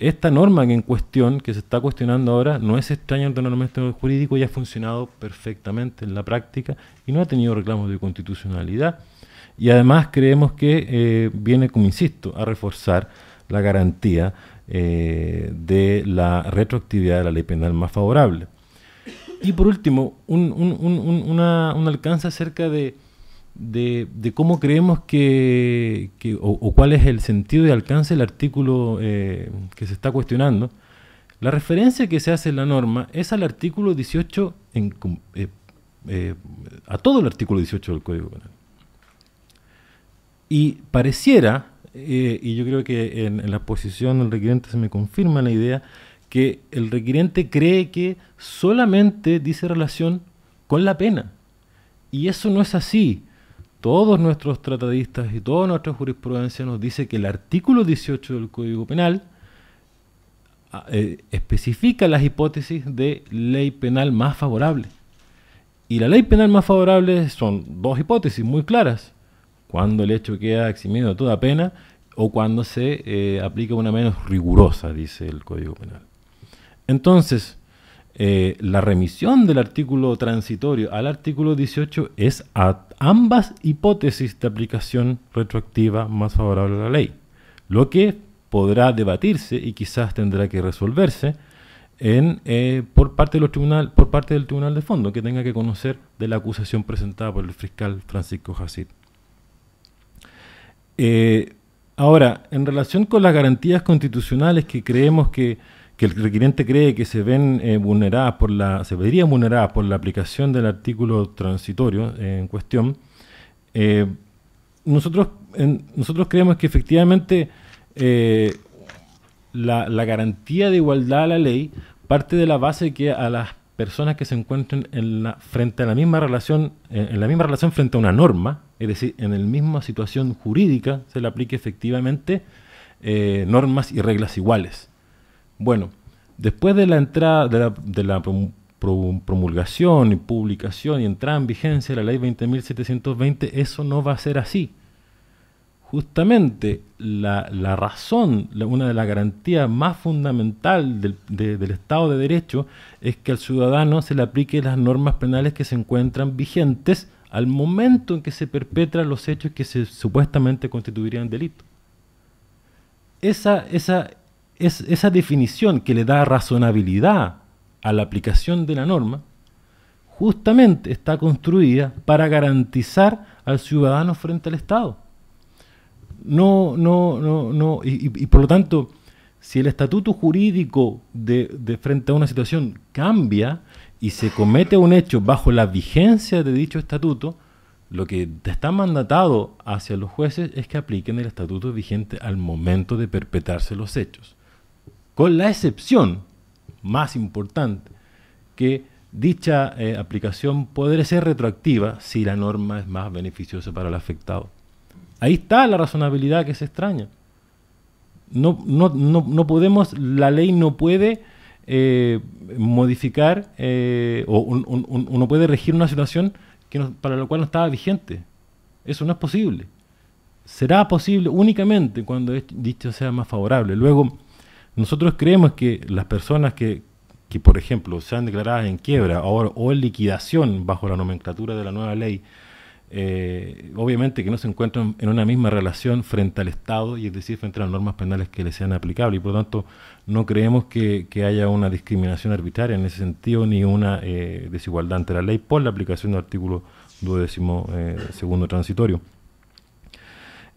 esta norma que en cuestión, que se está cuestionando ahora, no es extraña en ordenamiento jurídico y ha funcionado perfectamente en la práctica y no ha tenido reclamos de constitucionalidad. Y además creemos que eh, viene, como insisto, a reforzar la garantía eh, de la retroactividad de la ley penal más favorable. Y por último, un, alcance acerca de, cómo creemos que, o, cuál es el sentido de alcance del artículo eh, que se está cuestionando. La referencia que se hace en la norma es al artículo 18, eh, a todo el artículo 18 del Código Penal. Y pareciera eh, y yo creo que en, la posición del requiriente se me confirma la idea que el requiriente cree que solamente dice relación con la pena. Y eso no es así. Todos nuestros tratadistas y toda nuestra jurisprudencia nos dice que el artículo 18 del Código Penal ah, eh, especifica las hipótesis de ley penal más favorable. Y la ley penal más favorable son dos hipótesis muy claras cuando el hecho queda eximido de toda pena o cuando se eh, aplica una menos rigurosa, dice el Código Penal. Entonces, eh, la remisión del artículo transitorio al artículo 18 es a ambas hipótesis de aplicación retroactiva más favorable a la ley, lo que podrá debatirse y quizás tendrá que resolverse eh, por, parte por parte del Tribunal de Fondo, que tenga que conocer de la acusación presentada por el fiscal Francisco Jacid. Eh, ahora, en relación con las garantías constitucionales que creemos que, que el requeriente cree que se ven eh, vulneradas por la, se verían vulneradas por la aplicación del artículo transitorio eh, en cuestión, nosotros, nosotros creemos que efectivamente la, la garantía de igualdad a la ley parte de la base que a las personas que se encuentren en la, frente a la misma relación, en la misma relación frente a una norma, es decir, en la misma situación jurídica se le aplique efectivamente eh, normas y reglas iguales. Bueno, después de la entrada de la, de la promulgación y publicación y entrada en vigencia de la ley 20.720, eso no va a ser así justamente la, razón, una de las garantías más fundamentales del, Estado de Derecho es que al ciudadano se le aplique las normas penales que se encuentran vigentes al momento en que se perpetran los hechos que se supuestamente constituirían delito. esa definición que le da razonabilidad a la aplicación de la norma justamente está construida para garantizar al ciudadano frente al Estado. No, no, no, no. Y, por lo tanto, si el estatuto jurídico de, frente a una situación cambia y se comete un hecho bajo la vigencia de dicho estatuto, lo que está mandatado hacia los jueces es que apliquen el estatuto vigente al momento de perpetrarse los hechos. Con la excepción más importante, que dicha eh, aplicación puede ser retroactiva si la norma es más beneficiosa para el afectado. Ahí está la razonabilidad que se extraña. No, no, no, podemos, la ley no puede eh, modificar eh, o, no puede regir una situación que para la cual no estaba vigente. Eso no es posible. Será posible únicamente cuando dicho sea más favorable. Luego, nosotros creemos que las personas que, por ejemplo, sean declaradas en quiebra o en liquidación bajo la nomenclatura de la nueva ley, eh, obviamente que no se encuentran en una misma relación frente al Estado y es decir, frente a las normas penales que le sean aplicables. Y por lo tanto, no creemos que, haya una discriminación arbitraria en ese sentido ni una eh, desigualdad ante la ley por la aplicación del artículo 12 eh, segundo transitorio.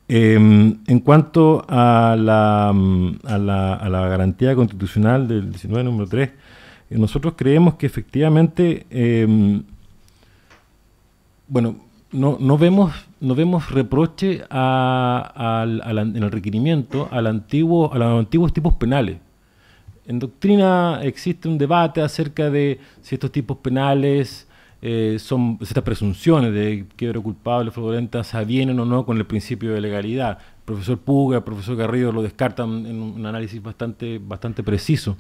Em, en cuanto a la, mm, a la, a la garantía constitucional del 19 número 3, nosotros creemos que efectivamente, em, bueno, no, no, vemos, no vemos reproche a, en el requerimiento al antiguo, a los antiguos tipos penales. En doctrina existe un debate acerca de si estos tipos penales eh, son estas presunciones de quiebra culpable, se avienen o no con el principio de legalidad. profesor Puga, profesor Garrido lo descartan en un análisis bastante, bastante preciso.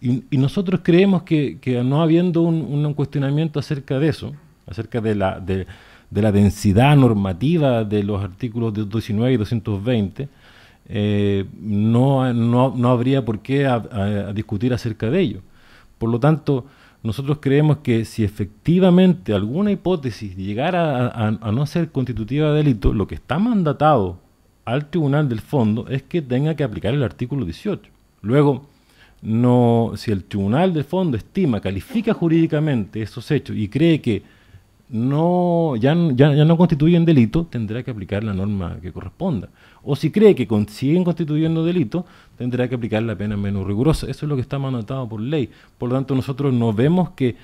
Y, nosotros creemos que, no habiendo un, cuestionamiento acerca de eso, acerca de la, de, de la densidad normativa de los artículos 19 y 220, eh, no, no, habría por qué discutir acerca de ello. Por lo tanto, nosotros creemos que si efectivamente alguna hipótesis llegara a, no ser constitutiva de delito, lo que está mandatado al Tribunal del Fondo es que tenga que aplicar el artículo 18. Luego, no, si el Tribunal del Fondo estima, califica jurídicamente esos hechos y cree que no, ya, ya, no constituyen delito, tendrá que aplicar la norma que corresponda. O si cree que siguen constituyendo delito, tendrá que aplicar la pena menos rigurosa. Eso es lo que está mandatado por ley. Por lo tanto, nosotros no vemos que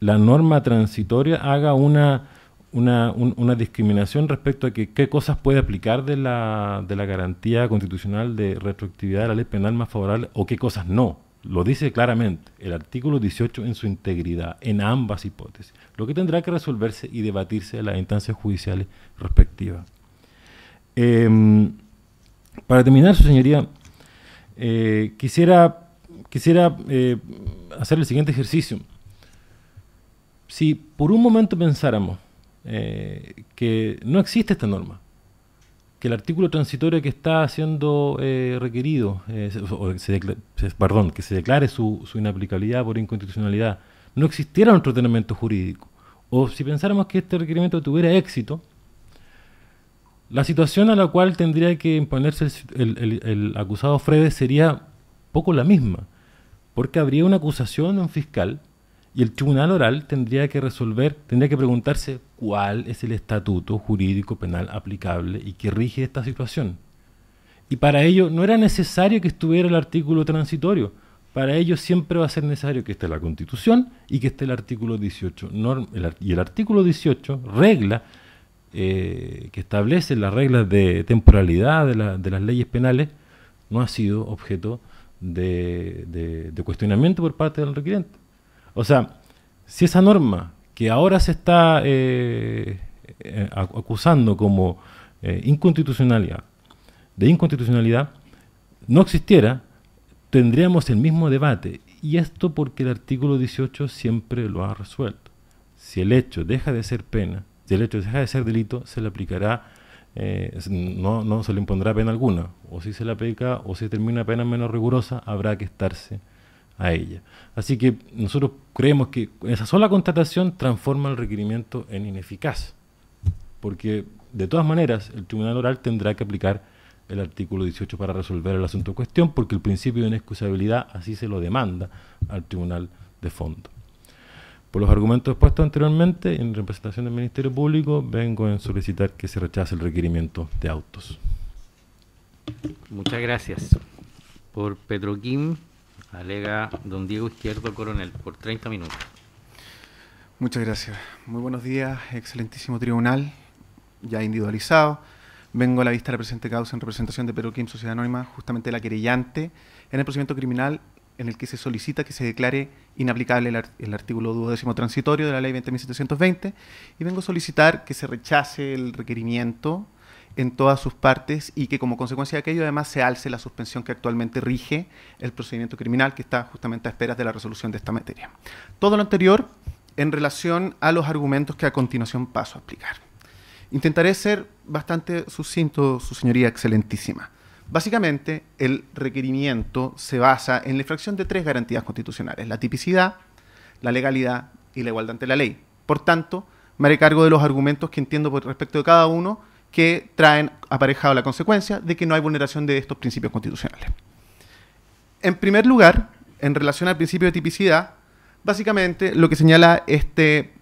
la norma transitoria haga una, una, una discriminación respecto a que, qué cosas puede aplicar de la, de la garantía constitucional de retroactividad de la ley penal más favorable o qué cosas no lo dice claramente el artículo 18 en su integridad, en ambas hipótesis, lo que tendrá que resolverse y debatirse en las instancias judiciales respectivas. Em, para terminar, su señoría, eh, quisiera, quisiera eh, hacer el siguiente ejercicio. Si por un momento pensáramos eh, que no existe esta norma, que el artículo transitorio que está siendo eh, requerido, eh, perdón, que se declare su, inaplicabilidad por inconstitucionalidad, no existiera un ordenamiento jurídico, o si pensáramos que este requerimiento tuviera éxito, la situación a la cual tendría que imponerse el, acusado Frede sería poco la misma, porque habría una acusación de un fiscal y el tribunal oral tendría que resolver, tendría que preguntarse cuál es el estatuto jurídico penal aplicable y que rige esta situación. Y para ello no era necesario que estuviera el artículo transitorio. Para ello siempre va a ser necesario que esté la Constitución y que esté el artículo 18. y el artículo 18 regla eh, que establece las reglas de temporalidad de, las leyes penales no ha sido objeto de, cuestionamiento por parte del requerente. O sea, si esa norma que ahora se está eh, eh, acusando como eh, inconstitucionalidad, de inconstitucionalidad, no existiera, tendríamos el mismo debate. Y esto porque el artículo 18 siempre lo ha resuelto. Si el hecho deja de ser pena, si el hecho deja de ser delito, se le aplicará, no, no se le impondrá pena alguna. O si se le aplica, o si termina pena menos rigurosa, habrá que estarse a ella. Así que nosotros creemos que esa sola constatación transforma el requerimiento en ineficaz, porque de todas maneras el tribunal oral tendrá que aplicar el artículo 18 para resolver el asunto en cuestión, porque el principio de inexcusabilidad así se lo demanda al tribunal de fondo. Por los argumentos expuestos anteriormente, en representación del Ministerio Público, vengo en solicitar que se rechace el requerimiento de autos. Muchas gracias. Por Pedro Petroquim, Alega don Diego Izquierdo Coronel por 30 minutos. Muchas gracias. Muy buenos días, excelentísimo tribunal, ya individualizado. Vengo a la vista de la presente causa en representación de Pedro Kim, Sociedad Anónima, justamente la querellante, en el procedimiento criminal en el que se solicita que se declare inaplicable el, artículo el artículo transitorio de la ley 20.720 y vengo a solicitar que se rechace el requerimiento en todas sus partes y que como consecuencia de aquello además se alce la suspensión que actualmente rige el procedimiento criminal que está justamente a esperas de la resolución de esta materia. Todo lo anterior en relación a los argumentos que a continuación paso a explicar. Intentaré ser bastante sucinto, su señoría excelentísima. Básicamente, el requerimiento se basa en la infracción de tres garantías constitucionales, la tipicidad, la legalidad y la igualdad ante la ley. Por tanto, me haré cargo de los argumentos que entiendo por respecto de cada uno que traen aparejado la consecuencia de que no hay vulneración de estos principios constitucionales. En primer lugar, en relación al principio de tipicidad, básicamente lo que señala este,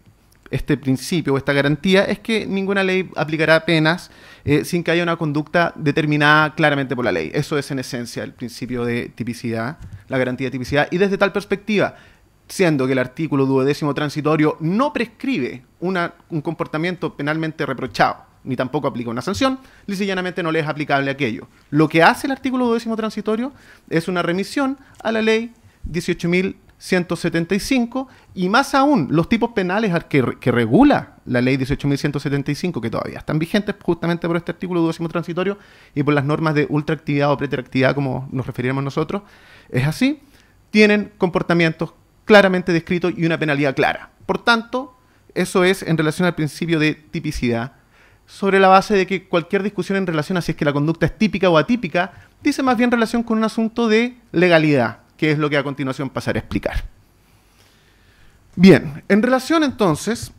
este principio o esta garantía es que ninguna ley aplicará penas eh, sin que haya una conducta determinada claramente por la ley. Eso es en esencia el principio de tipicidad, la garantía de tipicidad. Y desde tal perspectiva, siendo que el artículo duodécimo transitorio no prescribe un comportamiento penalmente reprochado, ni tampoco aplica una sanción, lisa no le es aplicable aquello. Lo que hace el artículo 12 transitorio es una remisión a la ley 18.175 y más aún los tipos penales que, que regula la ley 18.175 que todavía están vigentes justamente por este artículo 12 transitorio y por las normas de ultraactividad o preteractividad como nos referiremos nosotros, es así, tienen comportamientos claramente descritos y una penalidad clara. Por tanto, eso es en relación al principio de tipicidad sobre la base de que cualquier discusión en relación a si es que la conducta es típica o atípica, dice más bien relación con un asunto de legalidad, que es lo que a continuación pasaré a explicar. Bien, en relación entonces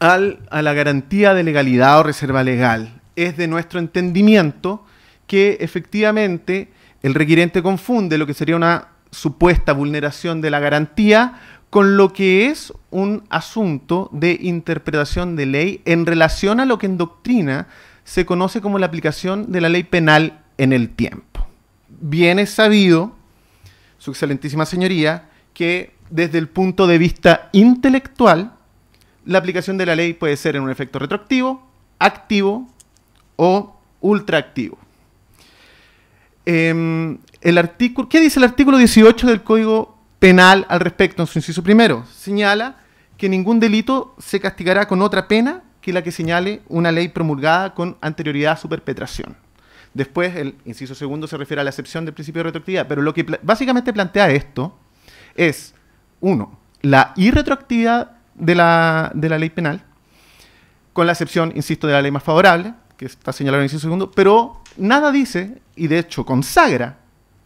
al, a la garantía de legalidad o reserva legal, es de nuestro entendimiento que efectivamente el requirente confunde lo que sería una supuesta vulneración de la garantía con lo que es un asunto de interpretación de ley en relación a lo que en doctrina se conoce como la aplicación de la ley penal en el tiempo. Bien es sabido, su excelentísima señoría, que desde el punto de vista intelectual, la aplicación de la ley puede ser en un efecto retroactivo, activo o ultraactivo. Em, el artículo, ¿Qué dice el artículo 18 del Código penal al respecto en su inciso primero. Señala que ningún delito se castigará con otra pena que la que señale una ley promulgada con anterioridad a su perpetración. Después, el inciso segundo se refiere a la excepción del principio de retroactividad, pero lo que básicamente plantea esto es, uno, la irretroactividad de la, ley penal, con la excepción, insisto, de la ley más favorable, que está señalada en el inciso segundo, pero nada dice, y de hecho consagra,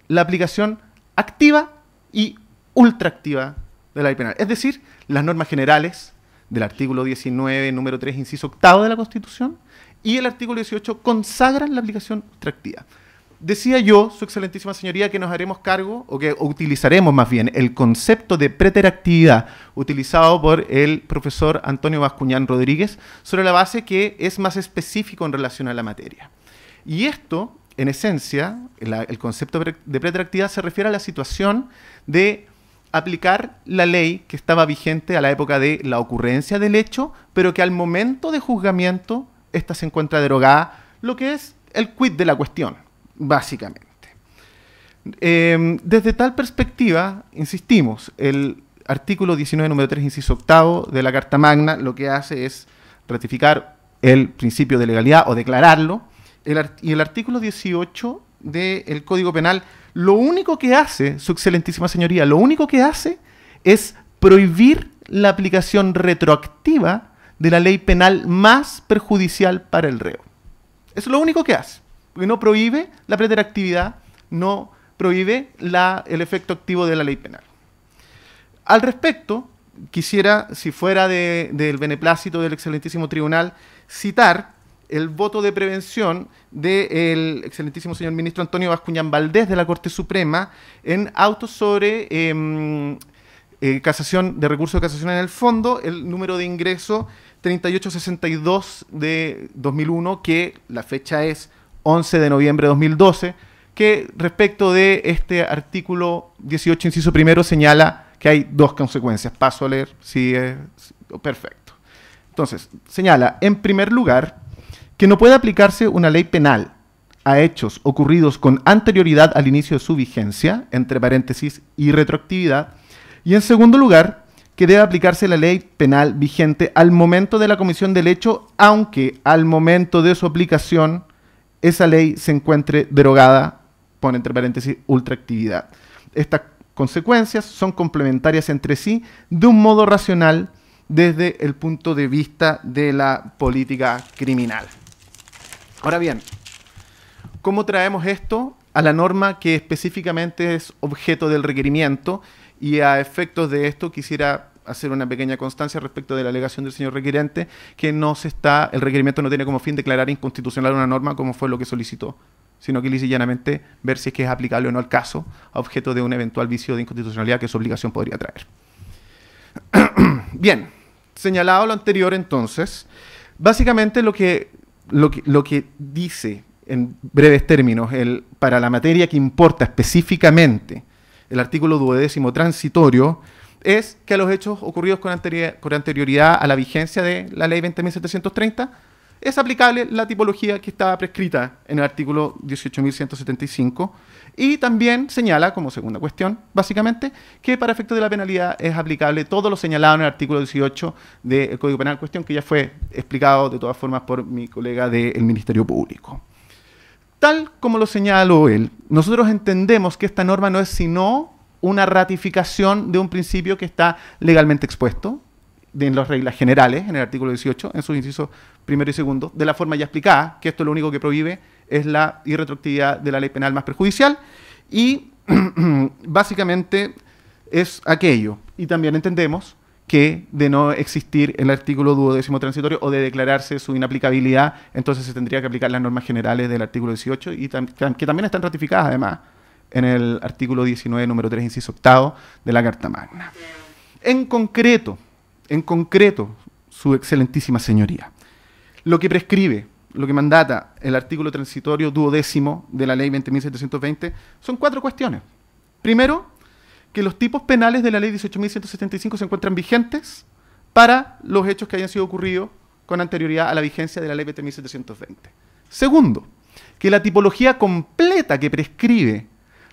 la aplicación activa y ultraactiva de la ley penal. Es decir, las normas generales del artículo 19, número 3, inciso octavo de la Constitución y el artículo 18 consagran la aplicación ultraactiva. Decía yo, su excelentísima señoría, que nos haremos cargo, o que utilizaremos más bien, el concepto de preteractividad utilizado por el profesor Antonio Bascuñán Rodríguez sobre la base que es más específico en relación a la materia. Y esto, en esencia, el concepto de preteractividad se refiere a la situación de aplicar la ley que estaba vigente a la época de la ocurrencia del hecho, pero que al momento de juzgamiento esta se encuentra derogada, lo que es el quid de la cuestión, básicamente. Em, desde tal perspectiva, insistimos, el artículo 19, número 3, inciso octavo de la Carta Magna lo que hace es ratificar el principio de legalidad o declararlo, y el artículo 18 del Código Penal lo único que hace, su excelentísima señoría, lo único que hace es prohibir la aplicación retroactiva de la ley penal más perjudicial para el reo. Eso es lo único que hace, porque no prohíbe la preteractividad, no prohíbe el efecto activo de la ley penal. Al respecto, quisiera, si fuera de, del beneplácito del excelentísimo tribunal, citar el voto de prevención del excelentísimo señor ministro Antonio Bascuñán Valdés de la Corte Suprema en autos sobre em, eh, casación de recursos de casación en el fondo, el número de ingreso 3862 de 2001, que la fecha es 11 de noviembre de 2012, que respecto de este artículo 18, inciso primero, señala que hay dos consecuencias. Paso a leer, si es perfecto. Entonces, señala, en primer lugar, que no puede aplicarse una ley penal a hechos ocurridos con anterioridad al inicio de su vigencia, entre paréntesis, y retroactividad, y en segundo lugar, que debe aplicarse la ley penal vigente al momento de la comisión del hecho, aunque al momento de su aplicación esa ley se encuentre derogada, pone entre paréntesis, ultraactividad. Estas consecuencias son complementarias entre sí de un modo racional desde el punto de vista de la política criminal. Ahora bien, ¿cómo traemos esto a la norma que específicamente es objeto del requerimiento? Y a efectos de esto quisiera hacer una pequeña constancia respecto de la alegación del señor requerente que no se está, el requerimiento no tiene como fin declarar inconstitucional una norma como fue lo que solicitó, sino que le llanamente ver si es que es aplicable o no al caso a objeto de un eventual vicio de inconstitucionalidad que su obligación podría traer. Bien, señalado lo anterior entonces, básicamente lo que lo que, dice, en breves términos, el, para la materia que importa específicamente el artículo duodécimo transitorio, es que a los hechos ocurridos con, con anterioridad a la vigencia de la ley 20.730 es aplicable la tipología que estaba prescrita en el artículo 18.175 y también señala, como segunda cuestión, básicamente, que para efecto de la penalidad es aplicable todo lo señalado en el artículo 18 del Código Penal, cuestión que ya fue explicado de todas formas por mi colega del Ministerio Público. Tal como lo señaló él, nosotros entendemos que esta norma no es sino una ratificación de un principio que está legalmente expuesto en las reglas generales, en el artículo 18, en sus incisos primero y segundo, de la forma ya explicada, que esto es lo único que prohíbe es la irretroactividad de la ley penal más perjudicial y básicamente es aquello. Y también entendemos que de no existir el artículo duodécimo transitorio o de declararse su inaplicabilidad, entonces se tendría que aplicar las normas generales del artículo 18 y que también están ratificadas además en el artículo 19, número 3, inciso octavo de la Carta Magna. En concreto, en concreto, su excelentísima señoría, lo que prescribe lo que mandata el artículo transitorio duodécimo de la ley 20.720 son cuatro cuestiones. Primero, que los tipos penales de la ley 18.175 se encuentran vigentes para los hechos que hayan sido ocurridos con anterioridad a la vigencia de la ley 20.720. Segundo, que la tipología completa que prescribe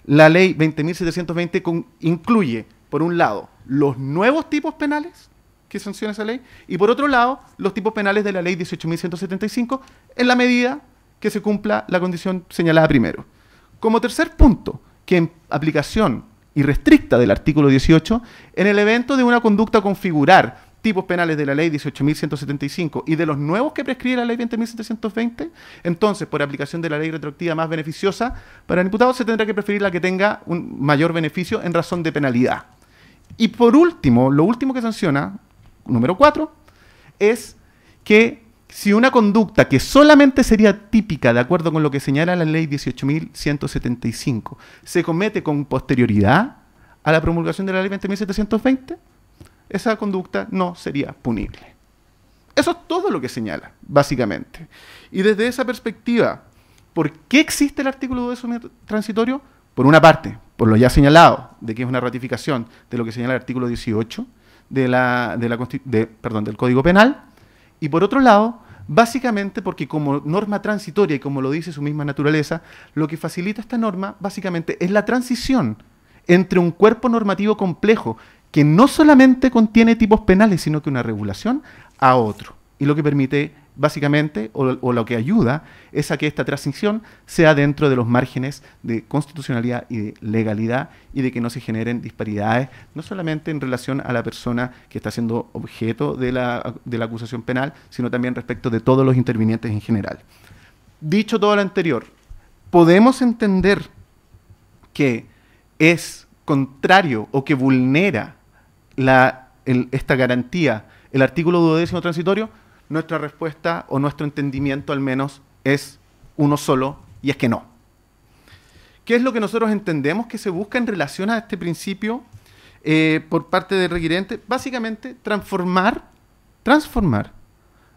la ley 20.720 incluye, por un lado, los nuevos tipos penales que sanciona esa ley, y por otro lado, los tipos penales de la ley 18.175, en la medida que se cumpla la condición señalada primero. Como tercer punto, que en aplicación irrestricta del artículo 18, en el evento de una conducta configurar tipos penales de la ley 18.175 y de los nuevos que prescribe la ley 20.720, entonces por aplicación de la ley retroactiva más beneficiosa para el imputado se tendrá que preferir la que tenga un mayor beneficio en razón de penalidad. Y por último, lo último que sanciona número cuatro, es que si una conducta que solamente sería típica de acuerdo con lo que señala la ley 18.175 se comete con posterioridad a la promulgación de la ley 20.720, esa conducta no sería punible. Eso es todo lo que señala, básicamente. Y desde esa perspectiva, ¿por qué existe el artículo 2 transitorio? Por una parte, por lo ya señalado, de que es una ratificación de lo que señala el artículo 18, de la, perdón, del Código Penal, y por otro lado, básicamente porque como norma transitoria y como lo dice su misma naturaleza, lo que facilita esta norma básicamente es la transición entre un cuerpo normativo complejo que no solamente contiene tipos penales, sino que una regulación, a otro. Y lo que permite básicamente, o, lo que ayuda, es a que esta transición sea dentro de los márgenes de constitucionalidad y de legalidad y de que no se generen disparidades, no solamente en relación a la persona que está siendo objeto de la, de la acusación penal, sino también respecto de todos los intervinientes en general. Dicho todo lo anterior, podemos entender que es contrario o que vulnera la, esta garantía el artículo duodécimo transitorio, nuestra respuesta o nuestro entendimiento al menos es uno solo y es que no. ¿Qué es lo que nosotros entendemos que se busca en relación a este principio eh, por parte del requiriente? Básicamente, transformar, transformar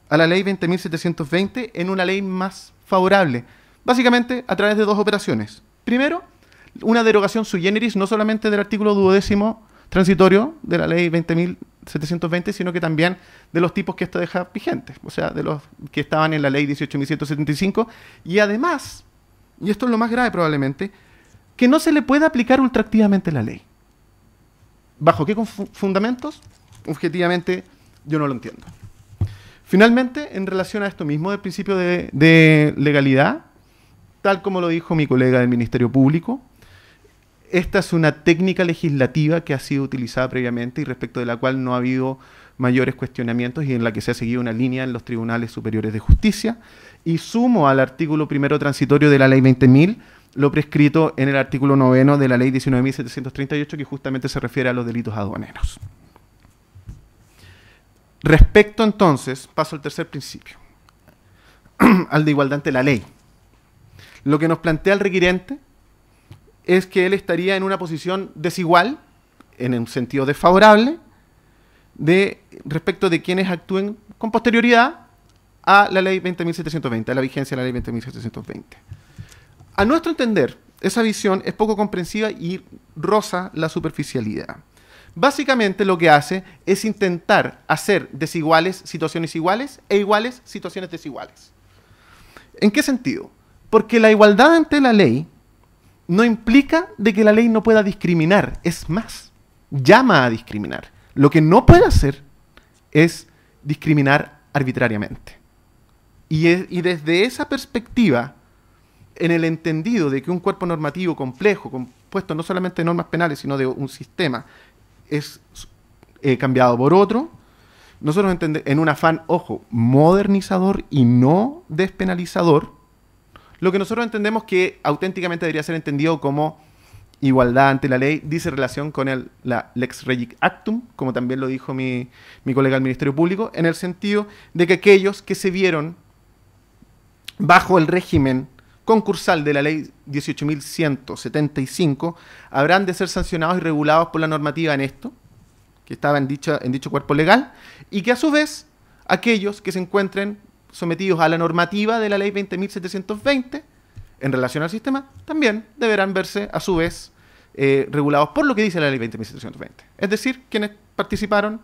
a la ley 20.720 en una ley más favorable. Básicamente, a través de dos operaciones. Primero, una derogación sui generis, no solamente del artículo duodécimo transitorio de la ley 20.720, 720, sino que también de los tipos que esto deja vigentes, o sea, de los que estaban en la ley 18.175. Y además, y esto es lo más grave probablemente, que no se le pueda aplicar ultraactivamente la ley. ¿Bajo qué fundamentos? Objetivamente, yo no lo entiendo. Finalmente, en relación a esto mismo del principio de legalidad, tal como lo dijo mi colega del Ministerio Público, esta es una técnica legislativa que ha sido utilizada previamente y respecto de la cual no ha habido mayores cuestionamientos y en la que se ha seguido una línea en los tribunales superiores de justicia. Y sumo al artículo primero transitorio de la ley 20.000 lo prescrito en el artículo noveno de la ley 19.738 que justamente se refiere a los delitos aduaneros. Respecto entonces, paso al tercer principio, al de igualdad ante la ley. Lo que nos plantea el requiriente es que él estaría en una posición desigual, en un sentido desfavorable, de, respecto de quienes actúen con posterioridad a la ley 20.720, a la vigencia de la ley 20.720. A nuestro entender, esa visión es poco comprensiva y roza la superficialidad. Básicamente lo que hace es intentar hacer desiguales situaciones iguales e iguales situaciones desiguales. ¿En qué sentido? Porque la igualdad ante la ley no implica de que la ley no pueda discriminar. Es más, llama a discriminar. Lo que no puede hacer es discriminar arbitrariamente. Y, desde esa perspectiva, en el entendido de que un cuerpo normativo complejo, compuesto no solamente de normas penales, sino de un sistema, es eh, cambiado por otro, nosotros en un afán, ojo, modernizador y no despenalizador, lo que nosotros entendemos que auténticamente debería ser entendido como igualdad ante la ley, dice relación con el, la Lex Regic Actum, como también lo dijo mi, colega del Ministerio Público, en el sentido de que aquellos que se vieron bajo el régimen concursal de la ley 18.175 habrán de ser sancionados y regulados por la normativa en esto, que estaba en en dicho cuerpo legal, y que a su vez aquellos que se encuentren sometidos a la normativa de la ley 20.720 en relación al sistema, también deberán verse a su vez eh, regulados por lo que dice la ley 20.720. Es decir, quienes participaron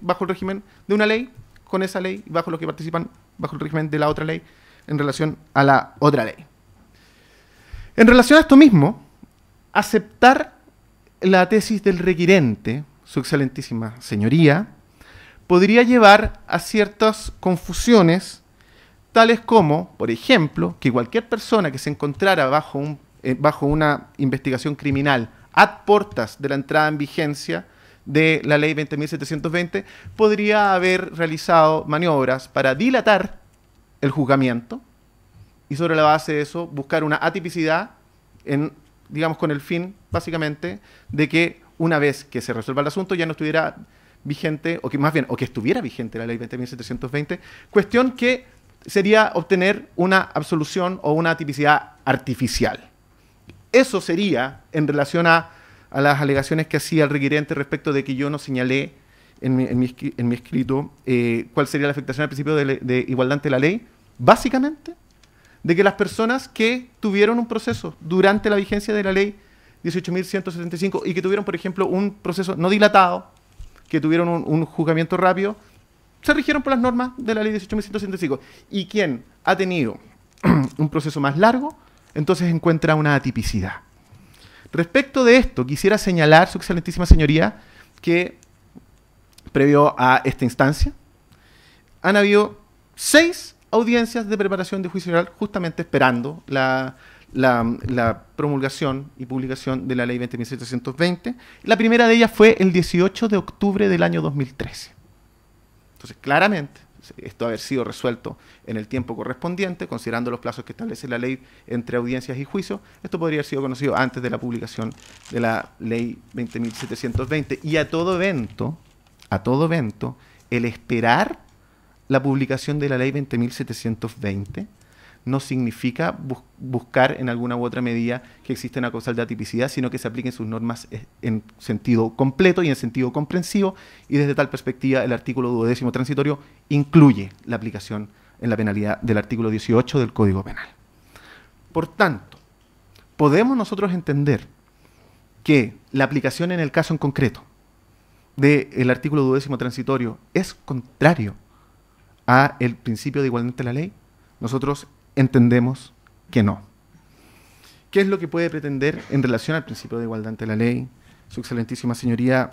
bajo el régimen de una ley, con esa ley, y bajo los que participan bajo el régimen de la otra ley, en relación a la otra ley. En relación a esto mismo, aceptar la tesis del requirente, su excelentísima señoría, podría llevar a ciertas confusiones, tales como, por ejemplo, que cualquier persona que se encontrara bajo, un, eh, bajo una investigación criminal a portas de la entrada en vigencia de la ley 20.720 podría haber realizado maniobras para dilatar el juzgamiento y sobre la base de eso buscar una atipicidad en, digamos con el fin básicamente de que una vez que se resuelva el asunto ya no estuviera vigente, o que más bien, o que estuviera vigente la ley 20.720, cuestión que sería obtener una absolución o una tipicidad artificial. Eso sería en relación a, las alegaciones que hacía el requiriente respecto de que yo no señalé en mi, escrito eh, cuál sería la afectación al principio de, de igualdad ante la ley, básicamente de que las personas que tuvieron un proceso durante la vigencia de la ley 18.175 y que tuvieron, por ejemplo, un proceso no dilatado, que tuvieron un, juzgamiento rápido, se rigieron por las normas de la ley 18.165. Y quien ha tenido un proceso más largo, entonces encuentra una atipicidad. Respecto de esto, quisiera señalar, su excelentísima señoría, que previo a esta instancia, han habido seis audiencias de preparación de juicio oral justamente esperando la, la, promulgación y publicación de la ley 20.720. La primera de ellas fue el 18 de octubre del año 2013. Entonces, claramente, esto haber sido resuelto en el tiempo correspondiente, considerando los plazos que establece la ley entre audiencias y juicios, esto podría haber sido conocido antes de la publicación de la ley 20.720. Y a todo evento, a todo evento, el esperar la publicación de la ley 20.720 no significa buscar en alguna u otra medida que exista una causal de atipicidad, sino que se apliquen sus normas eh, en sentido completo y en sentido comprensivo, y desde tal perspectiva el artículo duodécimo transitorio incluye la aplicación en la penalidad del artículo 18 del Código Penal. Por tanto, podemos nosotros entender que la aplicación en el caso en concreto del artículo duodécimo transitorio es contrario a el principio de igualdad la ley, nosotros entendemos que no. ¿Qué es lo que puede pretender en relación al principio de igualdad ante la ley, su excelentísima señoría,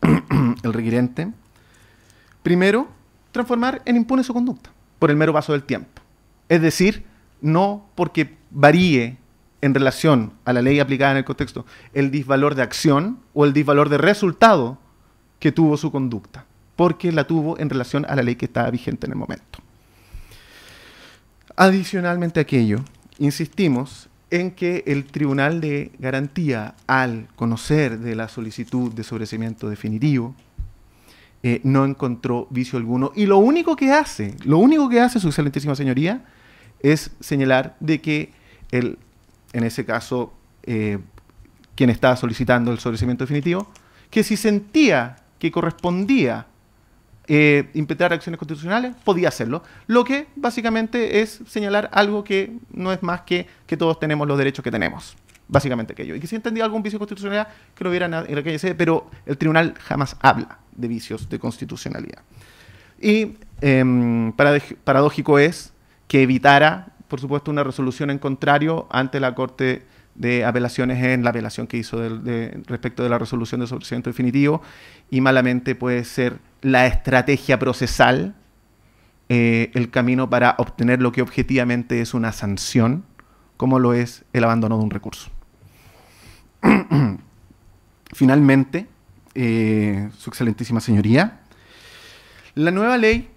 el requirente? Primero, transformar en impune su conducta por el mero paso del tiempo. Es decir, no porque varíe en relación a la ley aplicada en el contexto el disvalor de acción o el disvalor de resultado que tuvo su conducta, porque la tuvo en relación a la ley que estaba vigente en el momento. Adicionalmente a aquello, insistimos en que el Tribunal de Garantía, al conocer de la solicitud de sobrecimiento definitivo, eh, no encontró vicio alguno. Y lo único que hace, lo único que hace su excelentísima señoría, es señalar de que él, en ese caso, eh, quien estaba solicitando el sobrecimiento definitivo, que si sentía que correspondía eh, impetrar acciones constitucionales, podía hacerlo. Lo que básicamente es señalar algo que no es más que que todos tenemos los derechos que tenemos. Básicamente aquello. Y que si entendía algún vicio de constitucionalidad, que lo hubiera en calle C, pero el tribunal jamás habla de vicios de constitucionalidad. Y em, paradójico es que evitara, por supuesto, una resolución en contrario ante la Corte de apelaciones en la apelación que hizo respecto de la resolución de su definitivo y malamente puede ser la estrategia procesal eh, el camino para obtener lo que objetivamente es una sanción, como lo es el abandono de un recurso. Finalmente, eh, su excelentísima señoría, la nueva ley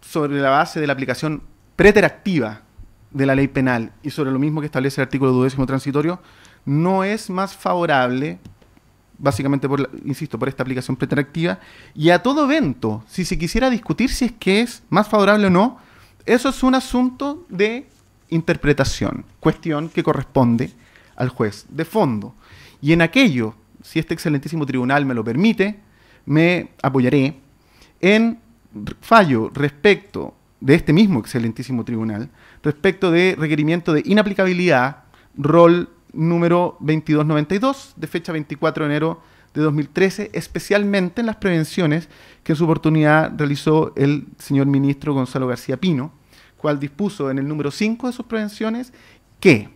sobre la base de la aplicación preteractiva de la ley penal y sobre lo mismo que establece el artículo duodécimo transitorio, no es más favorable, básicamente, por insisto, por esta aplicación pretractiva, y a todo evento, si se quisiera discutir si es que es más favorable o no, eso es un asunto de interpretación, cuestión que corresponde al juez de fondo. Y en aquello, si este excelentísimo tribunal me lo permite, me apoyaré en fallo respecto de este mismo excelentísimo tribunal respecto de requerimiento de inaplicabilidad, rol número 2292, de fecha 24 de enero de 2013, especialmente en las prevenciones que en su oportunidad realizó el señor ministro Gonzalo García Pino, cual dispuso en el número 5 de sus prevenciones que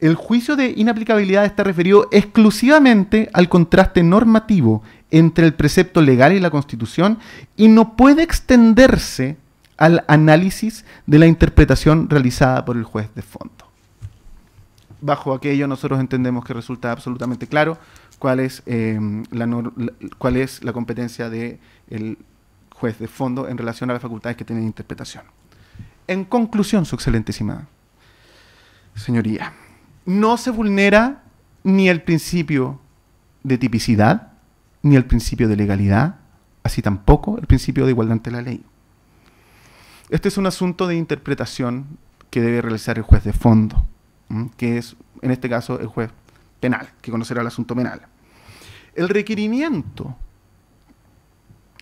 el juicio de inaplicabilidad está referido exclusivamente al contraste normativo entre el precepto legal y la Constitución y no puede extenderse al análisis de la interpretación realizada por el juez de fondo. Bajo aquello nosotros entendemos que resulta absolutamente claro cuál es, em, la, cuál es la competencia del el juez de fondo en relación a las facultades que tienen interpretación. En conclusión, su excelentísima señoría, no se vulnera ni el principio de tipicidad, ni el principio de legalidad, así tampoco el principio de igualdad ante la ley. Este es un asunto de interpretación que debe realizar el juez de fondo, que es, en este caso, el juez penal, que conocerá el asunto penal. El requerimiento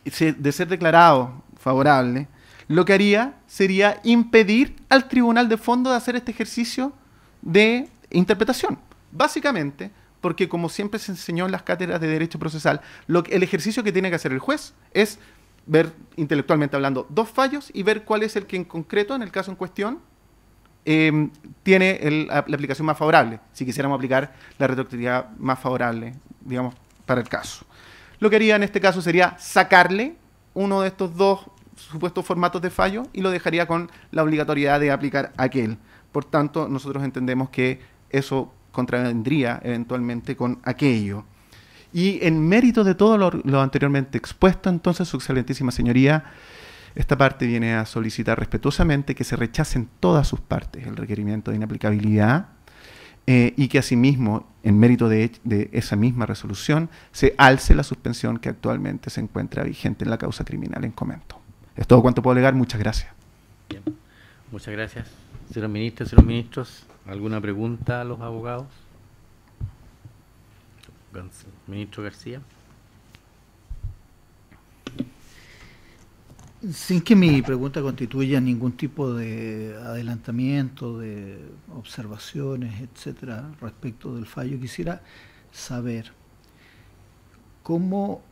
de ser declarado favorable, lo que haría sería impedir al tribunal de fondo de hacer este ejercicio de interpretación. Básicamente, porque como siempre se enseñó en las cátedras de Derecho Procesal, el ejercicio que tiene que hacer el juez es ver intelectualmente hablando dos fallos y ver cuál es el que en concreto, en el caso en cuestión, em, tiene la aplicación más favorable, si quisiéramos aplicar la retroactividad más favorable, digamos, para el caso. Lo que haría en este caso sería sacarle uno de estos dos supuestos formatos de fallo y lo dejaría con la obligatoriedad de aplicar aquel. Por tanto, nosotros entendemos que eso contravendría eventualmente con aquello. Y en mérito de todo lo, anteriormente expuesto, entonces, su excelentísima señoría, esta parte viene a solicitar respetuosamente que se rechacen todas sus partes el requerimiento de inaplicabilidad eh, y que asimismo, en mérito de, esa misma resolución, se alce la suspensión que actualmente se encuentra vigente en la causa criminal en comento. Es todo cuanto puedo alegar. Muchas gracias. Muchas gracias. Señor ministro, señor ministros, ¿alguna pregunta a los abogados? ministro García. Sin que mi pregunta constituya ningún tipo de adelantamiento, de observaciones, etcétera, respecto del fallo, quisiera saber cómo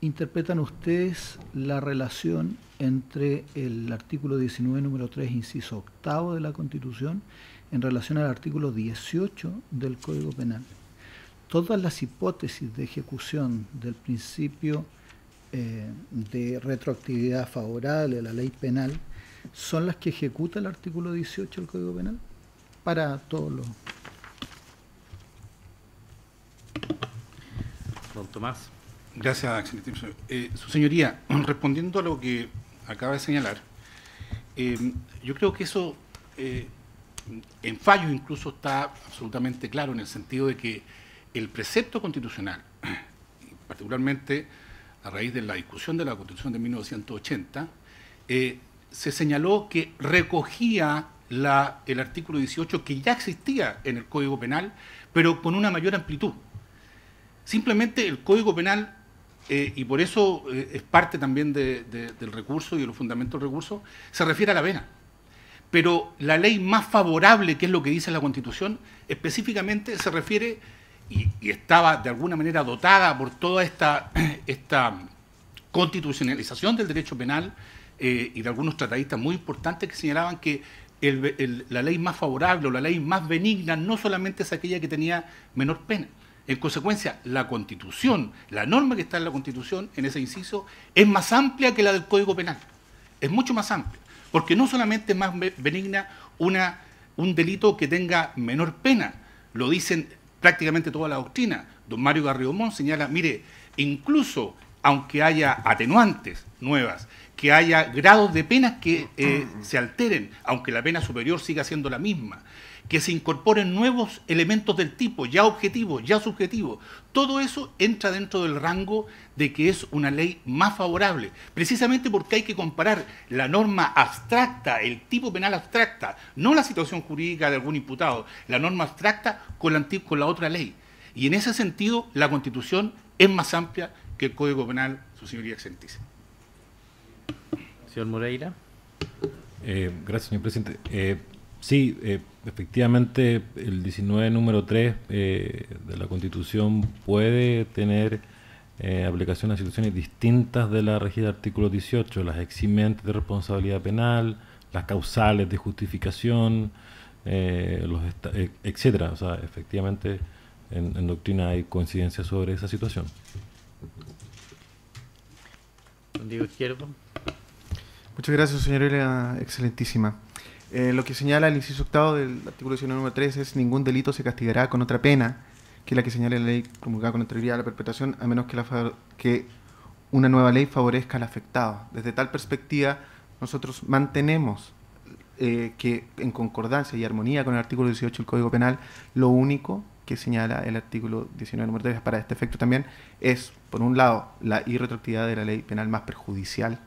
interpretan ustedes la relación entre el artículo 19, número 3, inciso octavo de la Constitución, en relación al artículo 18 del Código Penal todas las hipótesis de ejecución del principio eh, de retroactividad favorable a la ley penal son las que ejecuta el artículo 18 del Código Penal para todos los... Don Tomás. Gracias, eh, su señoría, respondiendo a lo que acaba de señalar, eh, yo creo que eso en fallo incluso está absolutamente claro en el sentido de que el precepto constitucional, particularmente a raíz de la discusión de la Constitución de 1980, eh, se señaló que recogía el artículo 18 que ya existía en el Código Penal, pero con una mayor amplitud. Simplemente el Código Penal, eh, y por eso eh, es parte también del recurso y de los fundamentos del recurso, se refiere a la pena. Pero la ley más favorable, que es lo que dice la Constitución, específicamente se refiere y, estaba de alguna manera dotada por toda esta, esta constitucionalización del derecho penal eh, y de algunos tratadistas muy importantes que señalaban que la ley más favorable o la ley más benigna no solamente es aquella que tenía menor pena. En consecuencia, la constitución, la norma que está en la constitución, en ese inciso, es más amplia que la del Código Penal. Es mucho más amplia. Porque no solamente es más benigna una, un delito que tenga menor pena, lo dicen prácticamente toda la doctrina. Don Mario Garriomón señala, mire, incluso aunque haya atenuantes nuevas, que haya grados de penas que eh, se alteren, aunque la pena superior siga siendo la misma, que se incorporen nuevos elementos del tipo, ya objetivos, ya subjetivos. Todo eso entra dentro del rango de que es una ley más favorable, precisamente porque hay que comparar la norma abstracta, el tipo penal abstracta, no la situación jurídica de algún imputado, la norma abstracta con la, con la otra ley. Y en ese sentido, la Constitución es más amplia que el Código Penal, su señoría exentice. Señor Moreira. Eh, gracias, señor presidente. Eh, sí, eh, efectivamente el 19 número 3 eh, de la Constitución puede tener eh, aplicación a situaciones distintas de la regida del artículo 18, las eximentes de responsabilidad penal, las causales de justificación, eh, los e, etcétera. O sea, efectivamente en, doctrina hay coincidencia sobre esa situación. Diego Izquierdo. Muchas gracias, señor excelentísima. Eh, lo que señala el inciso octavo del artículo 19, número 3 es ningún delito se castigará con otra pena que la que señala la ley promulgada con anterioridad a la perpetración, a menos que, la que una nueva ley favorezca al afectado. Desde tal perspectiva, nosotros mantenemos eh, que en concordancia y armonía con el artículo 18 del Código Penal, lo único que señala el artículo 19 número 3 para este efecto también es, por un lado, la irretroactividad de la ley penal más perjudicial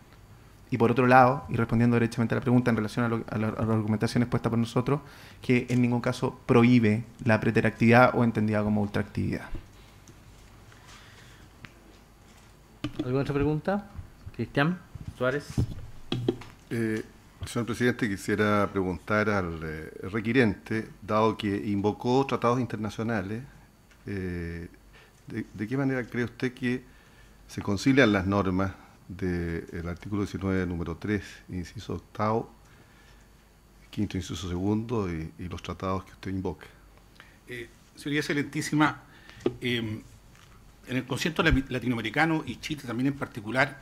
y por otro lado, y respondiendo derechamente a la pregunta en relación a, la, argumentación expuesta por nosotros, que en ningún caso prohíbe la preteractividad o entendida como ultraactividad. ¿Alguna otra pregunta? Cristian Suárez. Eh, señor presidente, quisiera preguntar al eh, requirente, requiriente, dado que invocó tratados internacionales, eh, de, qué manera cree usted que se concilian las normas del artículo 19, número 3, inciso octavo, quinto inciso segundo y, los tratados que usted invoque eh, señoría excelentísima, em, en el concierto latinoamericano y Chile también en particular,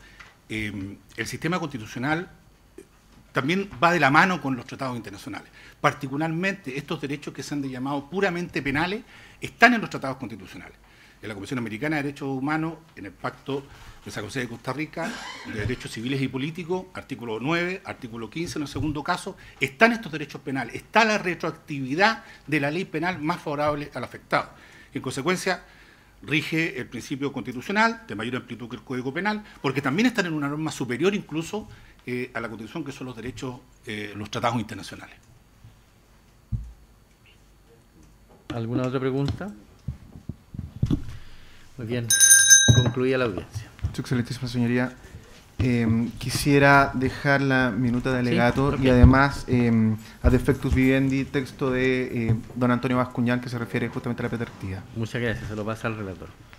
em, el sistema constitucional eh, también va de la mano con los tratados internacionales. Particularmente estos derechos que se han llamado puramente penales están en los tratados constitucionales. En la Comisión Americana de Derechos Humanos, en el Pacto de San de Costa Rica, de Derechos Civiles y Políticos, artículo 9, artículo 15, en el segundo caso, están estos derechos penales, está la retroactividad de la ley penal más favorable al afectado. En consecuencia, rige el principio constitucional de mayor amplitud que el Código Penal, porque también están en una norma superior incluso eh, a la Constitución, que son los derechos, eh, los tratados internacionales. ¿Alguna otra pregunta? Muy bien, concluía la audiencia. Su excelentísima señoría, em, quisiera dejar la minuta de alegato y además em, a defectus vivendi, texto de eh, don Antonio Vascuñán que se refiere justamente a la petartía. Muchas gracias, se lo pasa al relator.